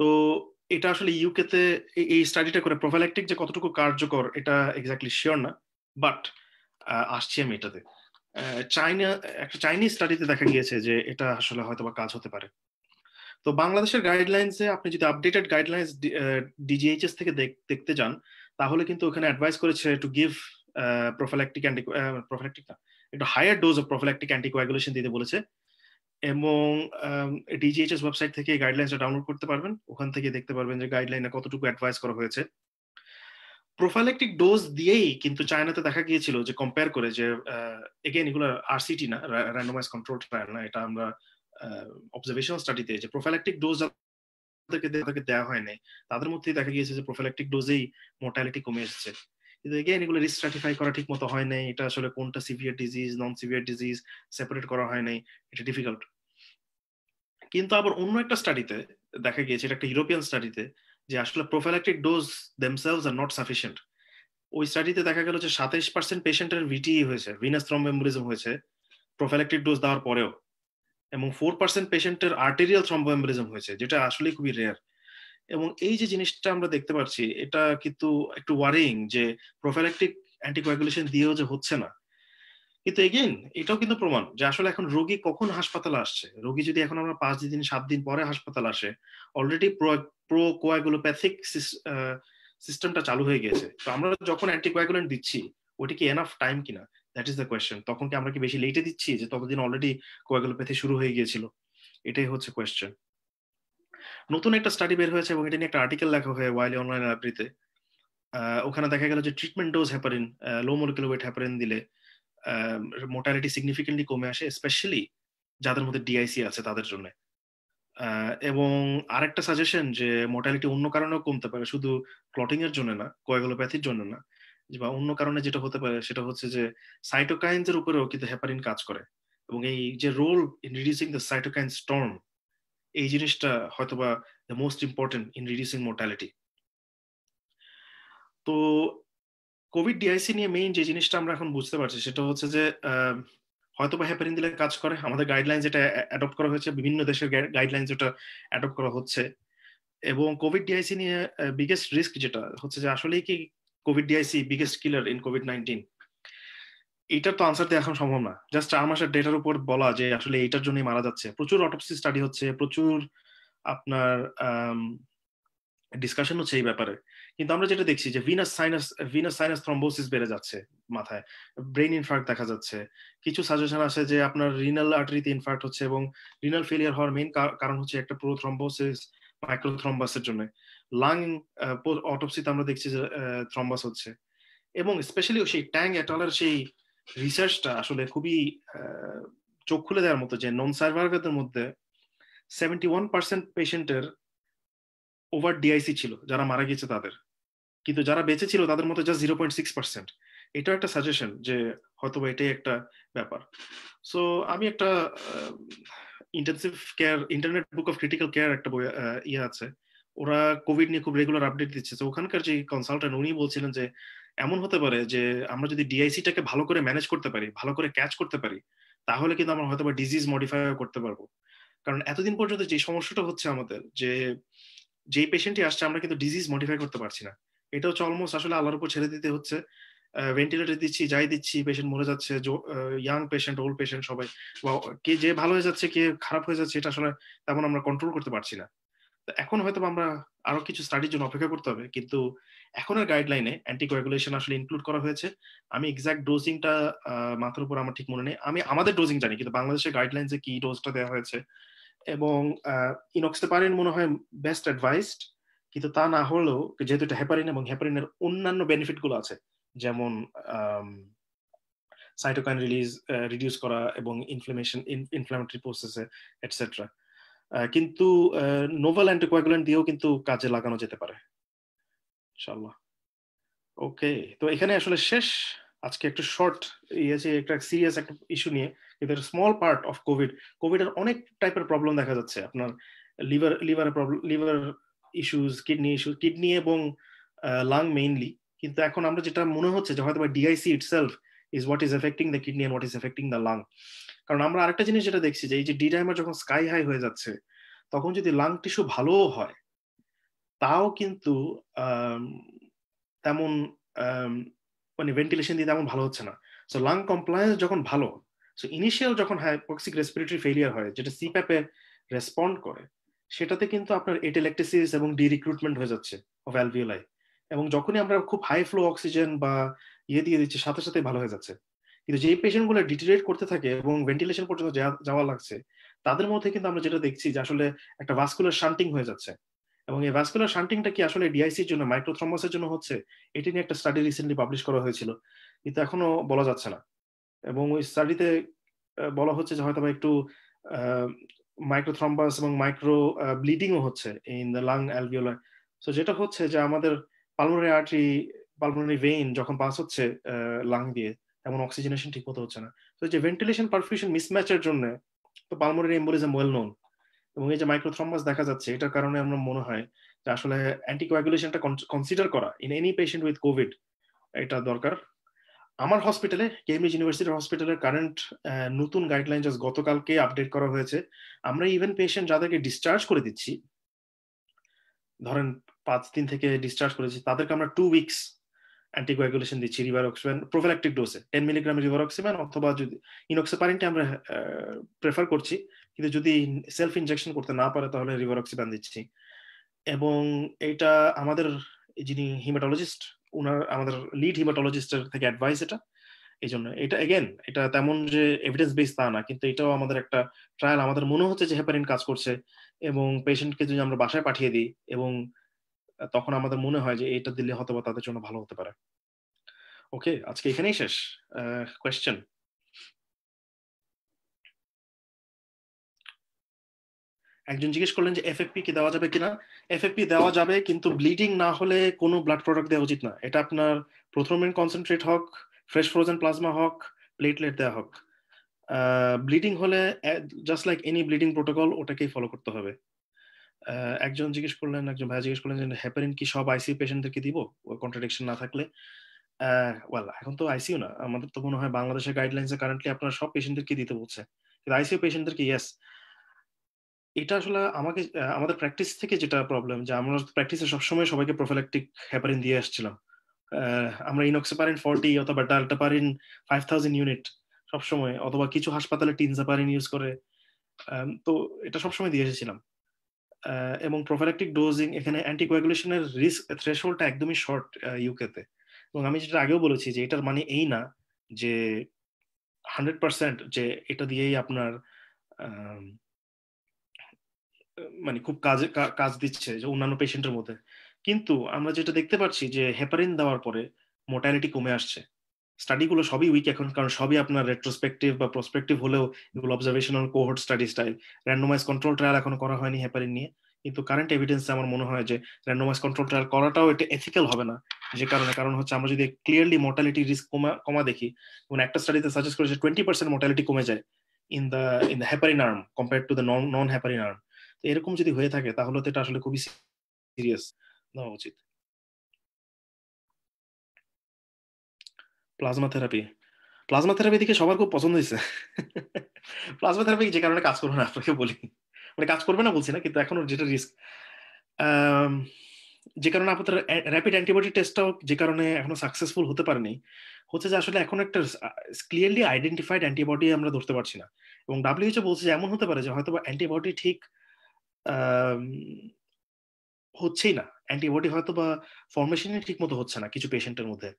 তো এটা আসলে ইউকেতে এই স্টাডিটা করে প্রোফাইল্যাকটিক যে কতটুকু কার্যকর এটা এক্স্যাক্টলি শিওর না বাট আসছি আমি এটাতে চাইনা একটা চাইনিজ স্টাডিতে দেখা গিয়েছে যে এটা আসলে হয়তো বা কাজ হতে পারে তো বাংলাদেশের গাইডলাইন্সে আপনি যদি আপডেটেড গাইডলাইন্স ডিজিএইচএস থেকে দেখতে যান তাহলে কিন্তু ওখানে অ্যাডভাইস করেছে to give prophylactic anti prophylactic না একটু higher dose of prophylactic anticoagulation দিতে বলেছে এবং ডিজিএইচএস ওয়েবসাইট থেকে এই গাইডলাইনসটা ডাউনলোড করতে পারবেন ওখান থেকে দেখতে পারবেন যে গাইডলাইনে কতটুকু অ্যাডভাইস করা হয়েছে প্রোফাইলেকটিক ডোজ দিয়েই কিন্তু চায়নাতে দেখা গিয়েছিল যে কম্পেয়ার করে যে এগেন এগুলো আরসিটি না র্যান্ডোমাইজ কন্ট্রোল ট্রায়াল না এটা আমরা অবজারভেশন স্টাডিতে যে প্রোফাইলেকটিক ডোজ তাদেরকে দেওয়া হয়নি তাদের মধ্যেই দেখা গিয়েছে যে প্রোফাইলেকটিক ডোজেই মোর্টালিটি কমে এসেছে কিন্তু এগুলো রিস্ট্রাটিফাই করা ঠিক মতো হয় নাই এটা আসলে কোনটা severe disease non severe disease separate করা হয় নাই এটা ডিফিকাল্ট কিন্তু আবার অন্য একটা স্টাডিতে দেখা গিয়েছে এটা একটা ইউরোপিয়ান স্টাডিতে যে আসলে dose themselves are not sufficient ওই স্টাডিতে দেখা গেল যে সাতাইশ পার্সেন্ট পেশেন্টের ভিটিই হয়েছে ভিনাস থ্রম্বোএম্বুলিজম হয়েছে প্রোফাইলাক্টিক ডোজ দেওয়ার পরেও এবং ফোর পার্সেন্ট পেশেন্টের আর্টেরিয়াল থ্রম্বোএম্বুলিজম হয়েছে যেটা আসলে খুবই রেয়ার এবং এই যে জিনিসটা আমরা দেখতে পাচ্ছি এটা কিন্তু একটু ওয়ারিং যে প্রোফাইলেকটিক অ্যান্টিকোয়াগুলেশন দিয়েও যে হচ্ছে না কিন্তু এগেন এটাও কিন্তু প্রমাণ যে আসলে এখন রোগী কখন হাসপাতালে আসছে রোগী যদি এখন আমরা পাঁচ দিন সাত দিন পরে হাসপাতাল আসে অলরেডি প্রো কোয়াগুলোপ্যাথিক সিস্টেমটা চালু হয়ে গেছে তো আমরা যখন অ্যান্টিকোয়াগুলেন্ট দিচ্ছি ওটা কি এনাফ টাইম কিনা দ্যাট ইজ দ্য কোয়েশ্চেন তখন কি আমরা কি বেশি লেটে দিচ্ছি যে ততদিন অলরেডি কোয়াগুলোপ্যাথি শুরু হয়ে গিয়েছিল এটাই হচ্ছে কোয়েশ্চেন নতুন একটা স্টাডি বের হয়েছে এবং এটা নিয়ে একটা আর্টিকেল লেখা হয়ে ওয়াইলি অনলাইন লাইব্রেরিতে ওখানে দেখা গেল যে treatment dose heparin low molecular weight heparin দিলে মোটালিটি সিগনিফিকেন্টলি কমে আসে স্পেশালি যাদের মধ্যে ডিআইসি আছে তাদের জন্য এবং আরেকটা সাজেশন যে মোটালিটি অন্য কারণেও কমতে পারে শুধু ক্লটিং এর জন্য না কয়েগুলোপ্যাথির জন্য না বা অন্য কারণে যেটা হতে পারে সেটা হচ্ছে যে সাইটোকাইন্স এর উপরেও কিন্তু হ্যাপারিন কাজ করে এবং এই যে role in reducing the cytokine storm এই জিনিসটা হয়তোবা the most important in reducing mortality তো কোভিড ডিআইসি নিয়ে মেইন যে জিনিসটা আমরা এখন বুঝতে পারছি সেটা হচ্ছে যে হয়তো বা হ্যাপারিন দিলে কাজ করে আমাদের গাইডলাইন যেটা অ্যাডপ্ট করা হয়েছে বিভিন্ন দেশের গাইডলাইন যেটা অ্যাডপ্ট করা হচ্ছে এবং কোভিড ডিআইসি নিয়ে বিগেস্ট রিস্ক যেটা হচ্ছে যে আসলেই কি COVID DIC biggest killer in Covid nineteen এটার তো আনসার দেওয়া এখন সম্ভব না জাস্ট চার মাসের ডেটার উপর বলা যে আসলে এটার জন্যই মারা যাচ্ছে প্রচুর অটোপসি স্টাডি হচ্ছে প্রচুর আপনার ডিসকাশন হচ্ছে এই ব্যাপারে কিন্তু আমরা যেটা দেখছি যে venous sinus venous sinus thrombosis বেড়ে যাচ্ছে মাথায় ব্রেন ইনফার্ট দেখা যাচ্ছে কিছু সাজেশন আছে যে আপনার রিনাল আর্টারিতে ইনফার্ট হচ্ছে এবং রিনাল ফেলিয়ার হওয়ার মেইন কারণ হচ্ছে একটা পুরো থ্রম্বোসিস মাইক্রোথ্রম্বাসের জন্য লাং অটোপসিতে আমরা দেখছি যে থ্রম্বাস হচ্ছে এবং স্পেশালি সেই ট্যাং অ্যাটলের সেই রিসার্চটা আসলে খুবই চোখ খুলে দেওয়ার মতো যে নন সার্ভাইভারদের মধ্যে সেভেন্টি ওয়ান পার্সেন্ট পেশেন্টের ওভার ডিআইসি ছিল যারা মারা গিয়েছে তাদের কিন্তু যারা বেঁচে ছিল তাদের মতো just zero point six percent এটাও একটা সাজেশন যে হয়তো এটাই একটা ব্যাপার সো আমি একটা intensive care internet book of critical care একটা বই ইয়ে আছে ওরা কোভিড নিয়ে খুব রেগুলার আপডেট দিচ্ছে তো ওখানকার যে কনসালটেন্ট উনি বলছিলেন যে এমন হতে পারে যে আমরা যদি ডিআইসিটাকে ভালো করে ম্যানেজ করতে পারি ভালো করে ক্যাচ করতে পারি তাহলে কিন্তু আমরা হয়তো ডিজিজ মডিফাই করতে পারবো কারণ এতদিন পর্যন্ত যে সমস্যাটা হচ্ছে আমাদের যে যেই পেশেন্টই আসছে আমরা কিন্তু ডিজিজ মডিফাই করতে পারছি না এটা হচ্ছে অলমোস্ট আসলে আল্লাহর উপর ছেড়ে দিতে হচ্ছে ভেন্টিলেটর দিচ্ছি যাই দিচ্ছি পেশেন্ট মরে যাচ্ছে ইয়াং পেশেন্ট ওল্ড পেশেন্ট সবাই বা কে যে ভালো হয়ে যাচ্ছে কে খারাপ হয়ে যাচ্ছে এটা আসলে তেমন আমরা কন্ট্রোল করতে পারছি না এখন হয়তো আমরা আরো কিছু স্টাডির জন্য অপেক্ষা করতে হবে কিন্তু আর গাইডলাইনে অ্যান্টিকোয়াগুলেশন আসলে ইনক্লুড করা হয়েছে আমি এক্সাক্ট ডোজিংটা মাথার উপর আমার ঠিক মনে নেই আমি আমাদের ডোজিং জানি কিন্তু বাংলাদেশের যে কি ডোজটা দেওয়া হয়েছে এবং ইনক্সটেপারিন মনে হয় বেস্ট অ্যাডভাইসড কিন্তু তা না হলেও যেহেতু এটা হ্যাপারিন এবং হ্যাপারিনের অন্যান্য বেনিফিটগুলো আছে যেমন সাইটোকাইন রিলিজ রিডিউস করা এবং ইনফ্লামেশন ইনফ্লামেটরি প্রসেসে এটসেট্রা কিন্তু নোভাল অ্যান্টিকোয়াগুলেন্ট দিয়েও কিন্তু কাজে লাগানো যেতে পারে ইনশাল্লাহ ওকে তো এখানে আসলে শেষ আজকে একটা শর্ট ইয়ে আছে একটা সিরিয়াস একটা ইস্যু নিয়ে কিন্তু একটা স্মল পার্ট অফ কোভিড কোভিডের অনেক টাইপের প্রবলেম দেখা যাচ্ছে আপনার liver liver problem liver issues kidney issue kidney এবং লাং মেইনলি কিন্তু এখন আমরা যেটা মনে হচ্ছে যে হয়তো বা DIC itself is what is affecting the kidney what is affecting the lung কারণ আমরা আরেকটা জিনিস যেটা দেখছি যে এই যে ডিডাইমার যখন স্কাই হাই হয়ে যাচ্ছে তখন যদি লাং টিস্যু ভালোও হয় তাও কিন্তু তেমন মানে ভেন্টিলেশন দিয়ে তেমন ভালো হচ্ছে না সো লাং কমপ্লায়েন্স যখন ভালো সো ইনিশিয়াল যখন হাইপক্সিক রেসপিরেটরি ফেলিয়ার হয় যেটা সিপ্যাপে রেসপন্ড করে সেটাতে কিন্তু আপনার এটেলেকটিসিস এবং ডি রিক্রুটমেন্ট হয়ে যাচ্ছে অফ অ্যালভিওলাই এবং যখনই আমরা খুব হাই ফ্লো অক্সিজেন বা ইয়ে দিয়ে দিচ্ছি সাথে সাথে ভালো হয়ে যাচ্ছে কিন্তু যেই পেশেন্টগুলো ডিটিরেট করতে থাকে এবং ভেন্টিলেশন পর্যন্ত যাওয়া লাগছে তাদের মধ্যে কিন্তু আমরা যেটা দেখছি যে আসলে একটা ভাস্কুলার শান্টিং হয়ে যাচ্ছে এবং এই ভাস্কুলার শান্টিংটা কি আসলে ডিআইসির জন্য মাইক্রোথ্রম্বসের জন্য হচ্ছে এটি নিয়ে একটা স্টাডি রিসেন্টলি পাবলিশ করা হয়েছিল কিন্তু এখনো বলা যাচ্ছে না এবং ওই স্টাডিতে বলা হচ্ছে যে হয়তো একটু মাইক্রোথ্রম্বাস এবং মাইক্রো ব্লিডিংও হচ্ছে in the lung alveolar so যেটা হচ্ছে যে আমাদের পালমোনারি আর্টারি পালমোনারি ভেইন যখন পাস হচ্ছে লাং দিয়ে তেমন অক্সিজেনেশন ঠিক মতো হচ্ছে না তো যে ভেন্টিলেশন পারফিউশন মিসম্যাচের জন্য তো পালমোনারি এম্বোলিজম ওয়েল নোন এবং এই যে মাইক্রোথ্রম্বাস দেখা যাচ্ছে এটার কারণে আমার মনে হয় যে আসলে অ্যান্টিকোয়াগুলেশনটা কনসিডার করা in any patient with COVID এটা দরকার আমার হসপিটালে কেমব্রিজ ইউনিভার্সিটির হসপিটালের কারেন্ট নতুন গাইডলাইন জাস্ট গতকালকে আপডেট করা হয়েছে আমরা ইভেন পেশেন্ট যাদেরকে ডিসচার্জ করে দিচ্ছি ধরেন পাঁচ দিন থেকে ডিসচার্জ করেছি তাদেরকে আমরা টু উইকস অ্যান্টিকোয়াগুলেশন দিচ্ছি রিভারক্সিমেন প্রোফিল্যাক্টিক ডোসে টেন মিলিগ্রাম রিভারক্সিমেন অথবা যদি ইনক্সেপারিনটা আমরা প্রেফার করছি কিন্তু যদি সেলফ ইনজেকশন করতে না পারে তাহলে রিভার অক্সিডান দিচ্ছি এবং এটা আমাদের যিনি হিমাটোলজিস্ট ওনার আমাদের লিড হিমাটোলজিস্টের থেকে অ্যাডভাইস এটা এই জন্য এটা এগেন এটা তেমন যে এভিডেন্স বেস তা না কিন্তু এটাও আমাদের একটা ট্রায়াল আমাদের মনে হচ্ছে যে হেপারিন কাজ করছে এবং পেশেন্টকে যদি আমরা বাসায় পাঠিয়ে দিই এবং তখন আমাদের মনে হয় যে এটা দিলে হয়তো বা তাদের জন্য ভালো হতে পারে ওকে আজকে এখানেই শেষ কোয়েশ্চেন একজন জিজ্ঞেস করলেন যে এফএফপি কি দেওয়া যাবে কিনা এফএফপি দেওয়া যাবে কিন্তু ব্লিডিং না হলে কোনো ব্লাড প্রোডাক্ট দেওয়া উচিত না এটা আপনার প্রথম কনসেন্ট্রেট হোক ফ্রেশ ফ্রোজেন প্লাজমা হোক প্লেটলেট দেওয়া হোক ব্লিডিং হলে just like any bleeding protocol ওটাকেই ফলো করতে হবে একজন জিজ্ঞেস করলেন একজন ভাই জিজ্ঞেস করলেন যে হ্যাপারিন কি সব আইসিউ পেশেন্টদেরকে দিব কন্ট্রাডিকশন না থাকলে ওয়েল এখন তো আইসিউ না আমাদের তো মনে হয় বাংলাদেশের গাইডলাইন্সে কারেন্টলি আপনার সব পেশেন্টদেরকে দিতে বলছে কিন্তু আইসিউ পেশেন্টদেরকে ইয়েস এটা আসলে আমাকে আমাদের প্র্যাকটিস থেকে যেটা প্রবলেম যে আমরা প্র্যাকটিসে সবসময় সবাইকে প্রোফাইলেকটিক হ্যাপারিন দিয়ে আসছিলাম আমরা পারেন ফর্টি অথবা পারেন ফাইভ থাউজেন্ড ইউনিট সবসময় অথবা কিছু হাসপাতালে পারেন ইউজ করে তো এটা সবসময় দিয়ে এসেছিলাম এবং প্রোফাইলেকটিক ডোজিং এখানে অ্যান্টিকোয়াগুলেশনের রিস্ক থ্রেশহোল্ডটা একদমই শর্ট ইউকেতে এবং আমি যেটা আগেও বলেছি যে এটার মানে এই না যে হান্ড্রেড পার্সেন্ট যে এটা দিয়েই আপনার মানে খুব কাজে কাজ দিচ্ছে যে অন্যান্য পেশেন্টের মধ্যে কিন্তু আমরা যেটা দেখতে পাচ্ছি যে হেপারিন দেওয়ার পরে মোর্টালিটি কমে আসছে স্টাডিগুলো সবই উইক এখন কারণ সবই আপনার রেট্রোস্পেকটিভ বা প্রসপেক্টিভ হলেও এগুলো observational cohort study style randomise control trial এখনো করা হয়নি হেপারিন নিয়ে কিন্তু কারেন্ট এভিডেন্সে আমার মনে হয় যে র্যান্ডোমাইজ কন্ট্রোল ট্রায়াল করাটাও এটা এথিক্যাল হবে না যে কারণে কারণ হচ্ছে আমরা যদি ক্লিয়ারলি মর্টালিটি রিস্ক কমা কমা দেখি এবং একটা স্টাডিতে সাজেস্ট করেছে টোয়েন্টি পার্সেন্ট মোটালিটি কমে যায় in the in the heparin arm compare to the non heparin arm এরকম যদি হয়ে থাকে তাহলে তো এটা আসলে খুবই সিরিয়াস নেওয়া উচিত প্লাজমা থেরাপি প্লাজমা থেরাপি দেখে সবার খুব পছন্দ হয়েছে প্লাজমা থেরাপি যে কারণে কাজ করবে না আপনাকে বলি মানে কাজ করবে না বলছি না কিন্তু এখনো যেটা রিস্ক যে কারণে আপনাদের র্যাপিড অ্যান্টিবডি টেস্টটাও যে কারণে এখনো সাকসেসফুল হতে পারেনি হচ্ছে যে আসলে এখন একটা ক্লিয়ারলি আইডেন্টিফাইড অ্যান্টিবডি আমরা ধরতে পারছি না এবং ডাব্লিউএইচও বলছে যে এমন হতে পারে যে হয়তো অ্যান্টিবডি ঠিক হচ্ছেই না অ্যান্টিবডি হয়তো বা ফর্মেশনে ঠিক মতো হচ্ছে না কিছু পেশেন্টের মধ্যে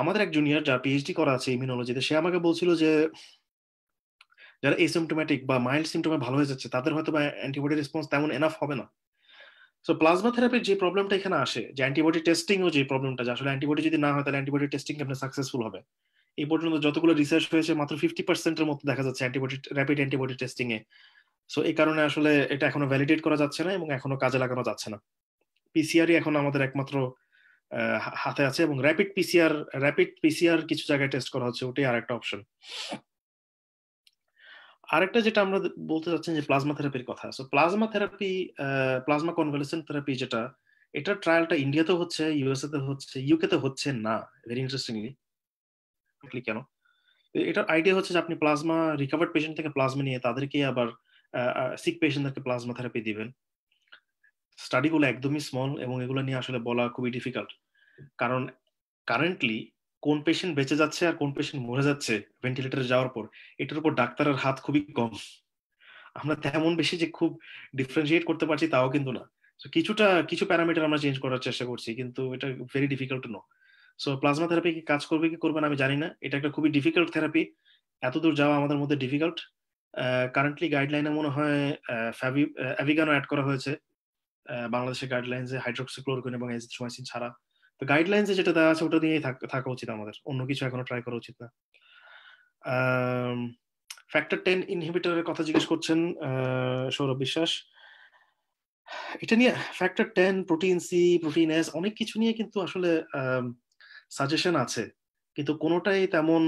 আমাদের এক জুনিয়র যার পিএইচডি করা আছে ইমিউনোলজিতে সে আমাকে বলছিল যে যারা এসিমটোমেটিক বা মাইল্ড সিমটোমে ভালো হয়ে যাচ্ছে তাদের হয়তো বা অ্যান্টিবডি রেসপন্স তেমন এনাফ হবে না সো প্লাজমা থেরাপির যে প্রবলেমটা এখানে আসে যে অ্যান্টিবডি টেস্টিংও যে প্রবলেমটা যে আসলে অ্যান্টিবডি যদি না হয় তাহলে অ্যান্টিবডি টেস্টিং আপনার সাকসেসফুল হবে এই পর্যন্ত যতগুলো রিসার্চ হয়েছে মাত্র ফিফটি পার্সেন্টের মতো দেখা যাচ্ছে অ্যান্টিবডি র্যাপিড অ্যান্টিবডি টেস্টিং এ সো এই কারণে আসলে এটা এখনো ভ্যালিডেট করা যাচ্ছে না এবং এখনো কাজে লাগানো যাচ্ছে না পিসিআরই এখন আমাদের একমাত্র হাতে আছে এবং র্যাপিড পিসিআর র্যাপিড পিসিআর কিছু জায়গায় টেস্ট করা হচ্ছে ওটাই আরেকটা অপশন আরেকটা যেটা আমরা বলতে চাচ্ছি যে প্লাজমা থেরাপির কথা so plasma therapy plasma convalescent therapy যেটা এটা ট্রায়ালটা ইন্ডিয়াতে হচ্ছে ইউএসএ তে হচ্ছে ইউকে তে হচ্ছে না ভেরি ইন্টারেস্টিংলি কেন এটার আইডিয়া হচ্ছে যে আপনি প্লাজমা রিকভার্ড পেশেন্ট থেকে প্লাজমা নিয়ে তাদেরকে আবার সিক পেশেন্টদেরকে প্লাজমা থেরাপি দিবেন স্টাডিগুলো একদমই স্মল এবং এগুলো নিয়ে আসলে বলা খুবই ডিফিকাল্ট কারণ কারেন্টলি কোন পেশেন্ট বেঁচে যাচ্ছে আর কোন পেশেন্ট মরে যাচ্ছে ভেন্টিলেটরে যাওয়ার পর এটার উপর ডাক্তারের হাত খুবই কম আমরা তেমন বেশি যে খুব ডিফারেন্সিয়েট করতে পারছি তাও কিন্তু না কিছুটা কিছু প্যারামিটার আমরা চেঞ্জ করার চেষ্টা করছি কিন্তু এটা very difficult no so plasma therapy কি কাজ করবে কি করবে না আমি জানি না এটা একটা খুবই ডিফিকাল্ট থেরাপি এতদূর যাওয়া আমাদের মধ্যে ডিফিকাল্ট কারেন্টলি গাইডলাইনে মনে হয় অ্যাভিগানও অ্যাড করা হয়েছে বাংলাদেশের গাইডলাইন্সে হাইড্রোক্সিক্লোরকুইন এবং এজিথ্রোমাইসিন ছাড়া তো গাইডলাইন্সে যেটা দেওয়া আছে ওটা নিয়েই থাকা উচিত আমাদের অন্য কিছু এখনো ট্রাই করা উচিত না ফ্যাক্টর টেন ইনহিবিটরের কথা জিজ্ঞেস করছেন সৌরভ বিশ্বাস এটা নিয়ে factor ten protein C protein S অনেক কিছু নিয়ে কিন্তু আসলে সাজেশন আছে কিন্তু কোনোটাই তেমন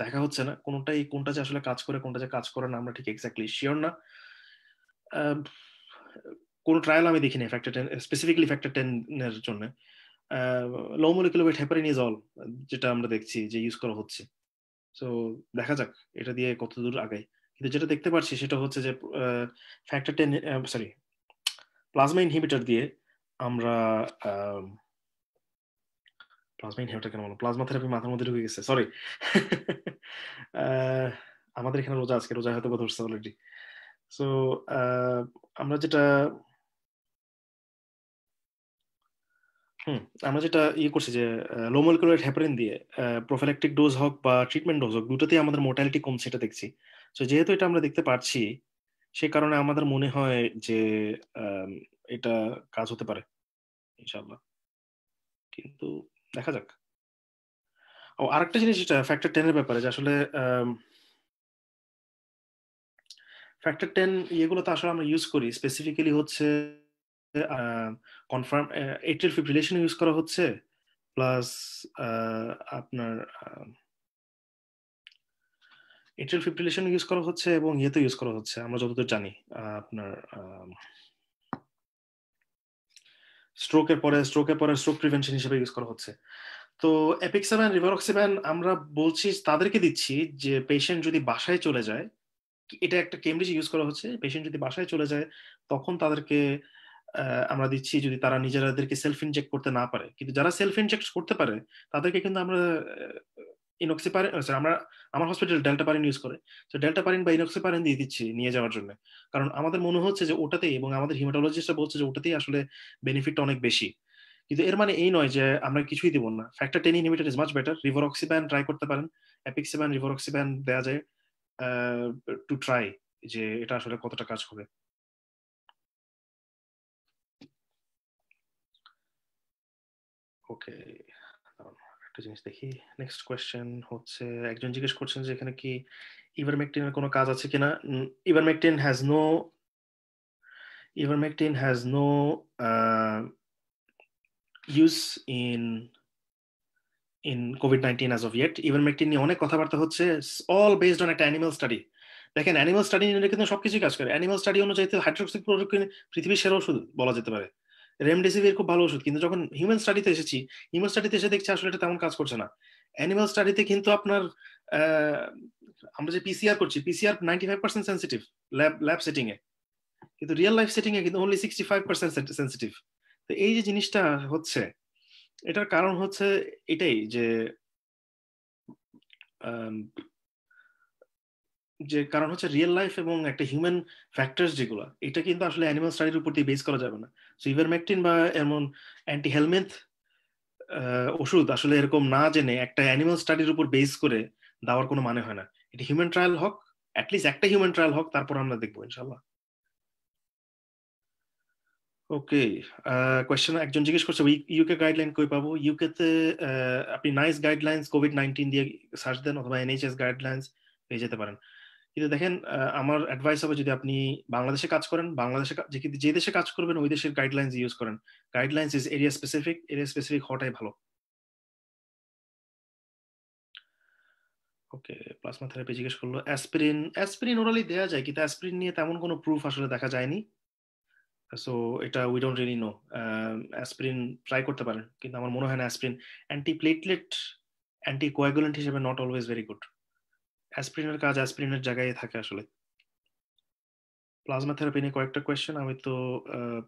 দেখা হচ্ছে না কোনটাই কোনটা যে আসলে কাজ করে কোনটা যে কাজ করে না আমরা ঠিক এক্স্যাক্টলি শিওর না কোন ট্রায়াল আমি দেখিনি factor ten specifically factor ten এর জন্য low molecular weight heparin is all যেটা আমরা দেখছি যে ইউজ করা হচ্ছে সো দেখা যাক এটা দিয়ে কত দূর আগায় কিন্তু যেটা দেখতে পাচ্ছি সেটা হচ্ছে যে factor ten sorry plasma inhibitor দিয়ে আমরা প্লাজমা ইনহেবিটর কেন বলো প্লাজমা থেরাপি মাথার মধ্যে ঢুকে গেছে সরি আমাদের এখানে রোজা আজকে রোজা হয়তো বোধ হচ্ছে অলরেডি সো আমরা যেটা হুম আমরা যেটা ইয়ে করছি যে লো মলিকুলার হ্যাপারিন দিয়ে প্রোফাইলেকটিক ডোজ হোক বা ট্রিটমেন্ট ডোজ হোক দুটোতেই আমাদের মোর্টালিটি কমছে এটা দেখছি সো যেহেতু এটা আমরা দেখতে পারছি সে কারণে আমাদের মনে হয় যে এটা কাজ হতে পারে ইনশাল্লাহ কিন্তু দেখা যাক ও আরেকটা জিনিস যেটা ফ্যাক্টর টেনের ব্যাপারে যে আসলে ফ্যাক্টর টেন ইয়েগুলো তো আসলে আমরা ইউজ করি স্পেসিফিক্যালি হচ্ছে কনফার্ম এইটের ফিফ ইউজ করা হচ্ছে প্লাস আপনার এইটের ফিফ ইউজ করা হচ্ছে এবং ইয়েতে ইউজ করা হচ্ছে আমরা যতদূর জানি আপনার স্ট্রোকের পরে স্ট্রোকের পরে স্ট্রোক প্রিভেনশন হিসেবে ইউজ করা হচ্ছে তো এপিক সেভেন আমরা বলছি তাদেরকে দিচ্ছি যে পেশেন্ট যদি বাসায় চলে যায় এটা একটা কেমব্রিজ ইউজ করা হচ্ছে পেশেন্ট যদি বাসায় চলে যায় তখন তাদেরকে আমরা দিচ্ছি যদি তারা নিজেরাদেরকে সেলফ ইনজেক্ট করতে না পারে কিন্তু যারা সেলফ ইনজেক্ট করতে পারে তাদেরকে কিন্তু আমরা ইনক্সিপারেন স্যার আমরা আমার হসপিটাল ডেল্টা পারেন ইউজ করে তো ডেল্টা পারেন বা ইনক্সিপারিন দিয়ে দিচ্ছি নিয়ে যাওয়ার জন্য কারণ আমাদের মনে হচ্ছে যে ওটাতেই এবং আমাদের হিমাটোলজিস্টরা বলছে যে ওটাতেই আসলে বেনিফিটটা অনেক বেশি কিন্তু এর মানে এই নয় যে আমরা কিছুই দিব না factor ten inhibitor is much better rivaroxaban try করতে পারেন অ্যাপিক্সিব্যান রিভারক্সিব্যান দেওয়া যায় টু ট্রাই যে এটা আসলে কতটা কাজ হবে ওকে একটা জিনিস দেখি নেক্সট কোয়েশ্চেন হচ্ছে একজন জিজ্ঞেস করছেন যে এখানে কি ইভারমেকটিনের কোনো কাজ আছে কিনা ivermectin has no ivermectin has no use in in Covid nineteen as of yet ever Ivermectin নিয়ে অনেক কথাবার্তা হচ্ছে অল বেসড অন একটা অ্যানিমাল স্টাডি দেখেন অ্যানিমাল স্টাডি নিয়ে কিন্তু সবকিছুই কাজ করে অ্যানিমাল স্টাডি অনুযায়ী হাইড্রোক্সিক পৃথিবীর সেরা ওষুধ বলা যেতে পারে রেমডেসিভির খুব ভালো ওষুধ কিন্তু যখন হিউম্যান স্টাডিতে এসেছি হিউম্যান স্টাডিতে এসে দেখছি আসলে এটা তেমন কাজ করছে না অ্যানিমাল স্টাডিতে কিন্তু আপনার আমরা যে পিসিআর করছি PCR ninety five percent sensitive lab lab setting এ কিন্তু রিয়েল লাইফ সেটিং এ কিন্তু only sixty five percent sensitive তো এই যে জিনিসটা হচ্ছে এটার কারণ হচ্ছে এটাই যে যে কারণ হচ্ছে রিয়েল লাইফ এবং একটা হিউম্যান ফ্যাক্টর্স যেগুলো এটা কিন্তু আসলে অ্যানিমাল স্টাডির উপর দিয়ে বেস করা যাবে না সো বা এমন অ্যান্টি হেলমেন্থ ওষুধ আসলে এরকম না জেনে একটা অ্যানিমাল স্টাডির উপর বেস করে দেওয়ার কোনো মানে হয় না এটা হিউম্যান ট্রায়াল হোক অ্যাটলিস্ট একটা হিউম্যান ট্রায়াল হোক তারপর আমরা দেখবো ইনশাল্লাহ ওকে কোয়েশ্চেন একজন জিজ্ঞেস করছে ইউকে গাইডলাইন কই পাবো ইউকে তে আপনি নাইস গাইডলাইন্স কোভিড নাইনটিন দিয়ে সার্চ দেন অথবা এনএইচএস গাইডলাইন্স পেয়ে যেতে পারেন কিন্তু দেখেন আমার অ্যাডভাইস হবে যদি আপনি বাংলাদেশে কাজ করেন বাংলাদেশে যে দেশে কাজ করবেন ওই দেশের গাইডলাইন্স ইউজ করেন guidelines is area specific area specific হওয়াটাই ভালো ওকে প্লাজমা থেরাপি জিজ্ঞেস করলো অ্যাসপিরিন অ্যাসপিরিন ওরালি দেওয়া যায় কিন্তু অ্যাসপিরিন নিয়ে তেমন কোনো প্রুফ আসলে দেখা যায়নি সো এটা we don't really know aspirin try করতে পারেন কিন্তু আমার মনে হয় না aspirin antiplatelet anticoagulant হিসেবে নট অলওয়েজ ভেরি গুড অ্যাসপ্রিনের কাজ অ্যাসপ্রিনের জায়গায় থাকে আসলে প্লাজমা থেরাপি নিয়ে কয়েকটা কোয়েশ্চেন আমি তো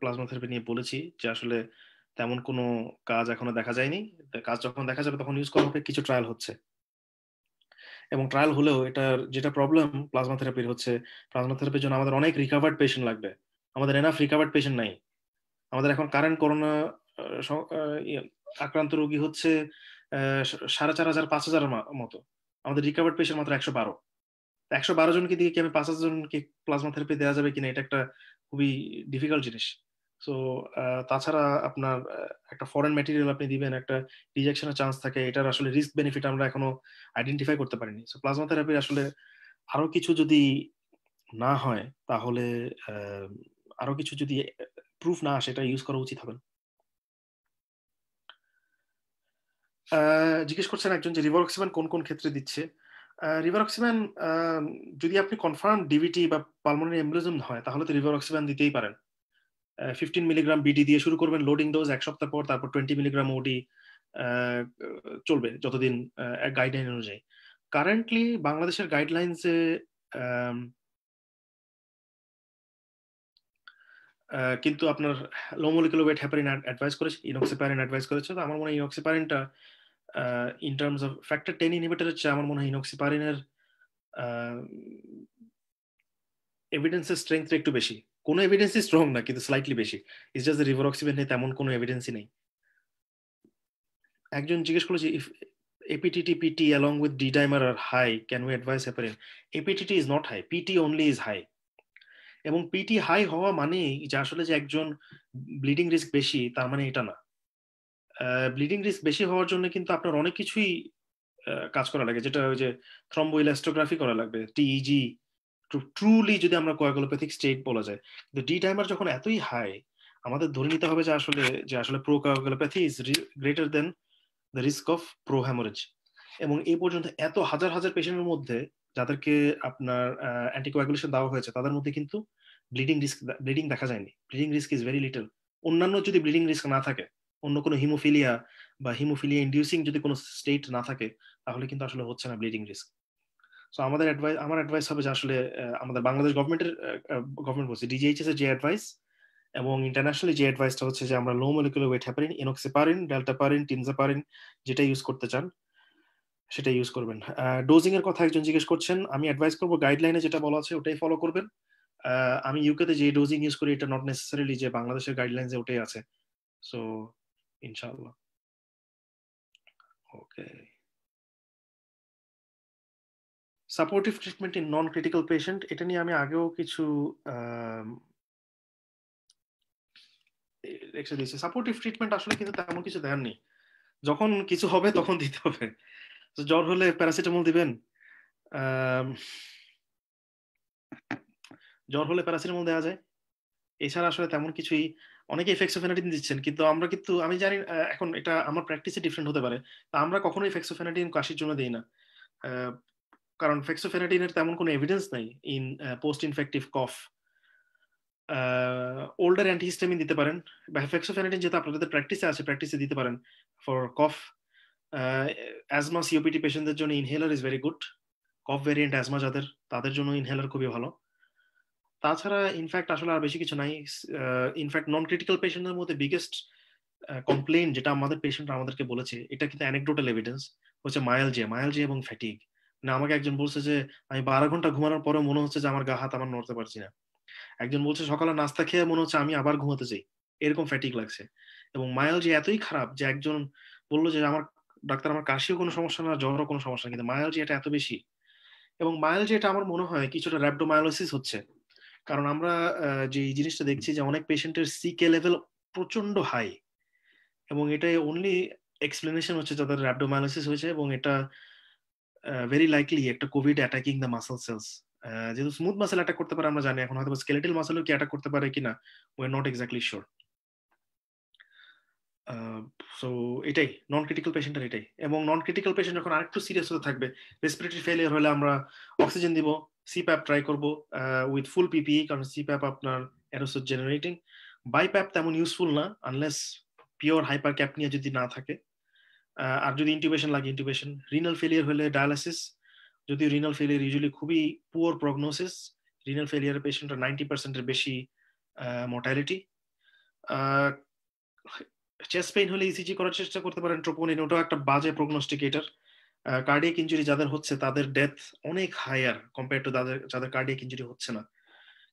প্লাজমা থেরাপি নিয়ে বলেছি যে আসলে তেমন কোনো কাজ এখনো দেখা যায়নি কাজ যখন দেখা যাবে তখন ইউজ করা হবে কিছু ট্রায়াল হচ্ছে এবং ট্রায়াল হলেও এটার যেটা প্রবলেম প্লাজমা থেরাপির হচ্ছে প্লাজমা থেরাপির জন্য আমাদের অনেক রিকাভার্ড পেশেন্ট লাগবে আমাদের এনাফ রিকাভার্ড পেশেন্ট নাই আমাদের এখন কারেন্ট ইয়ে, করোনা আক্রান্ত রোগী হচ্ছে সাড়ে চার হাজার পাঁচ হাজার মতো আমাদের রিকভার পেশেন্ট মাত্র একশো বারো একশো বারো জনকে দিয়ে কি আমি পাঁচ হাজার জনকে প্লাজমা থেরাপি দেওয়া যাবে কিনা এটা একটা খুবই ডিফিকাল্ট জিনিস সো তাছাড়া আপনার একটা ফরেন ম্যাটেরিয়াল আপনি দিবেন একটা রিজেকশনের চান্স থাকে এটার আসলে রিস্ক বেনিফিট আমরা এখনো আইডেন্টিফাই করতে পারিনি সো প্লাজমা থেরাপির আসলে আরো কিছু যদি না হয় তাহলে আরো কিছু যদি প্রুফ না আসে এটা ইউজ করা উচিত হবে না জিজ্ঞেস করছেন একজন যে রিভারক্সিম্যান কোন কোন ক্ষেত্রে দিচ্ছে রিভারক্সিম্যান যদি আপনি কনফার্ম ডিভিটি বা পালমোনারি এমব্লিজম হয় তাহলে তো রিভারক্সিম্যান দিতেই পারেন ফিফটিন মিলিগ্রাম বিডি দিয়ে শুরু করবেন লোডিং ডোজ এক সপ্তাহ পর তারপর টোয়েন্টি মিলিগ্রাম ওডি চলবে যতদিন গাইডলাইন অনুযায়ী কারেন্টলি বাংলাদেশের গাইডলাইন্সে কিন্তু আপনার লোমোলিকুলো ওয়েট হ্যাপারিন অ্যাডভাইস করেছে ইনক্সিপারিন অ্যাডভাইস করেছে তো আমার মনে হয় ইনক্সিপারিনটা in terms of factor ten inhibitor হচ্ছে আমার মনে হয় ইনক্সিপারিনের এভিডেন্সের স্ট্রেংথ একটু বেশি কোনো এভিডেন্সই স্ট্রং না কিন্তু স্লাইটলি বেশি ইস জাস্ট রিভারক্সিবেন নেই তেমন কোনো এভিডেন্সই নেই একজন জিজ্ঞেস করেছে if PT along with D dimer are high can we advise heparin? APTT is not high PT only is high এবং পিটি হাই হওয়া মানে যে আসলে যে একজন ব্লিডিং রিস্ক বেশি তার মানে এটা না ব্লিডিং রিস্ক বেশি হওয়ার জন্য কিন্তু আপনার অনেক কিছুই কাজ করা লাগে যেটা ওই যে থ্রম্বো ইলাস্টোগ্রাফি করা লাগবে টিইজি ট্রুলি e যদি আমরা কোয়াগুলোপ্যাথিক স্টেট বলা যায় কিন্তু ডি টাইমার যখন এতই হাই আমাদের ধরে নিতে হবে যে আসলে যে আসলে pro coagulopathy is greater than the risk of pro haemorrhage এবং এই পর্যন্ত এত হাজার হাজার পেশেন্টের মধ্যে যাদেরকে আপনার অ্যান্টিকোয়াগুলেশন দেওয়া হয়েছে তাদের মধ্যে কিন্তু ব্লিডিং রিস্ক ব্লিডিং দেখা যায়নি bleeding risk is very little অন্যান্য যদি ব্লিডিং রিস্ক না থাকে অন্য কোনো হিমোফিলিয়া বা হিমোফিলিয়া ইন্ডিউসিং যদি কোনো স্টেট না থাকে তাহলে কিন্তু আসলে হচ্ছে না ব্লিডিং রিস্ক সো আমাদের অ্যাডভাইস আমার অ্যাডভাইস হবে যে আসলে আমাদের বাংলাদেশ গভর্নমেন্টের গভর্নমেন্ট বলছে ডিজিএইচএস এর যে অ্যাডভাইস এবং ইন্টারন্যাশনালি যে অ্যাডভাইসটা হচ্ছে যে আমরা লো মলিকুলার ওয়েট হ্যাপারিন পারেন ডেল্টাপারিন পারেন যেটা ইউজ করতে চান সেটা ইউজ করবেন ডোজিং এর কথা একজন জিজ্ঞেস করছেন আমি অ্যাডভাইস করবো গাইডলাইনে যেটা বলা আছে ওটাই ফলো করবেন আমি ইউকেতে যে ডোজিং ইউজ করি এটা নট নেসেসারিলি যে বাংলাদেশের গাইডলাইন ওটাই আছে সো ইনশাল্লাহ okay supportive treatment in non critical patient এটা নিয়ে আমি আগেও কিছু লেকচার দিয়েছি সাপোর্টিভ ট্রিটমেন্ট আসলে কিন্তু তেমন কিছু দেন নেই যখন কিছু হবে তখন দিতে হবে জ্বর হলে প্যারাসিটামল দিবেন জ্বর হলে প্যারাসিটামল দেওয়া যায় এছাড়া আসলে তেমন কিছুই অনেকে এফেক্টস অফ ফেনাটিন দিচ্ছেন কিন্তু আমরা কিন্তু আমি জানি এখন এটা আমার প্র্যাকটিসে ডিফারেন্ট হতে পারে তা আমরা কখনো এফেক্টস অফ ফেনাটিন কাশির জন্য দিই না কারণ ফেক্সো ফেনাটিনের তেমন কোনো এভিডেন্স নাই in post infective cough older antihistamine দিতে পারেন বা ফেক্সো ফেনাটিন যেহেতু আপনাদের প্র্যাকটিসে আছে প্র্যাকটিসে দিতে পারেন ফর কফ অ্যাজমা সিওপিটি পেশেন্টদের জন্য inhaler is very good cough variant asthma যাদের তাদের জন্য ইনহেলার খুবই ভালো তাছাড়া ইনফ্যাক্ট আসলে আর বেশি কিছু নাই ইনফ্যাক্ট নন ক্রিটিক্যাল পেশেন্টের মধ্যে বিগেস্ট কমপ্লেন যেটা আমাদের পেশেন্ট আমাদেরকে বলেছে এটা কিন্তু অ্যানেকডোটাল এভিডেন্স হচ্ছে মায়ালজিয়া মায়ালজিয়া এবং ফ্যাটিক মানে আমাকে একজন বলছে যে আমি বারো ঘন্টা ঘুমানোর পরে মনে হচ্ছে যে আমার গা হাত আমার নড়তে পারছি না একজন বলছে সকালে নাস্তা খেয়ে মনে হচ্ছে আমি আবার ঘুমাতে চাই এরকম ফ্যাটিক লাগছে এবং মায়ালজিয়া এতই খারাপ যে একজন বললো যে আমার ডাক্তার আমার কাশিও কোনো সমস্যা না জ্বরও কোনো সমস্যা না কিন্তু এটা এত বেশি এবং এটা আমার মনে হয় কিছুটা র্যাপডোমায়োলসিস হচ্ছে কারণ আমরা যে জিনিসটা দেখছি যে অনেক পেশেন্টের সিকে লেভেল প্রচন্ড হাই এবং এটাই অনলি এক্সপ্লেনেশন হচ্ছে যাদের র্যাপডোমাইলোসিস হয়েছে এবং এটা ভেরি লাইকলি একটা covid attacking the muscle cells যেহেতু স্মুথ মাসেল অ্যাটাক করতে পারে আমরা জানি এখন হয়তো স্কেলেটাল মাসেলও কি অ্যাটাক করতে পারে কিনা we not exactly sure so এটাই নন ক্রিটিক্যাল পেশেন্টের এটাই এবং নন ক্রিটিক্যাল পেশেন্ট যখন আরেকটু সিরিয়াস হতে থাকবে রেসপিরেটরি ফেলিয়ার হলে আমরা অক্সিজেন দিব সিপ্যাপ ট্রাই করবো উইথ ফুল পিপিই কারণ সিপ্যাপ আপনার অ্যারোসোল জেনারেটিং বাইপ্যাপ তেমন ইউজফুল না আনলেস পিওর হাইপার ক্যাপনিয়া যদি না থাকে আর যদি ইন্টিবেশন লাগে ইন্টিবেশন রিনাল ফেলিয়ার হলে ডায়ালাসিস যদি রিনাল ফেলিয়ার ইউজুয়ালি খুবই পুয়ার প্রগনোসিস রিনাল ফেলিয়ার পেশেন্টের নাইনটি পার্সেন্টের বেশি মর্টালিটি চেস্ট পেইন হলে ইসিজি e করার চেষ্টা করতে পারেন ট্রোপোনিন ওটাও একটা বাজে প্রগনোস্টিকেটার কার্ডিয়াক ইঞ্জুরি যাদের হচ্ছে তাদের ডেথ অনেক হায়ার কম্পেয়ার টু তাদের যাদের কার্ডিয়াক ইঞ্জুরি হচ্ছে না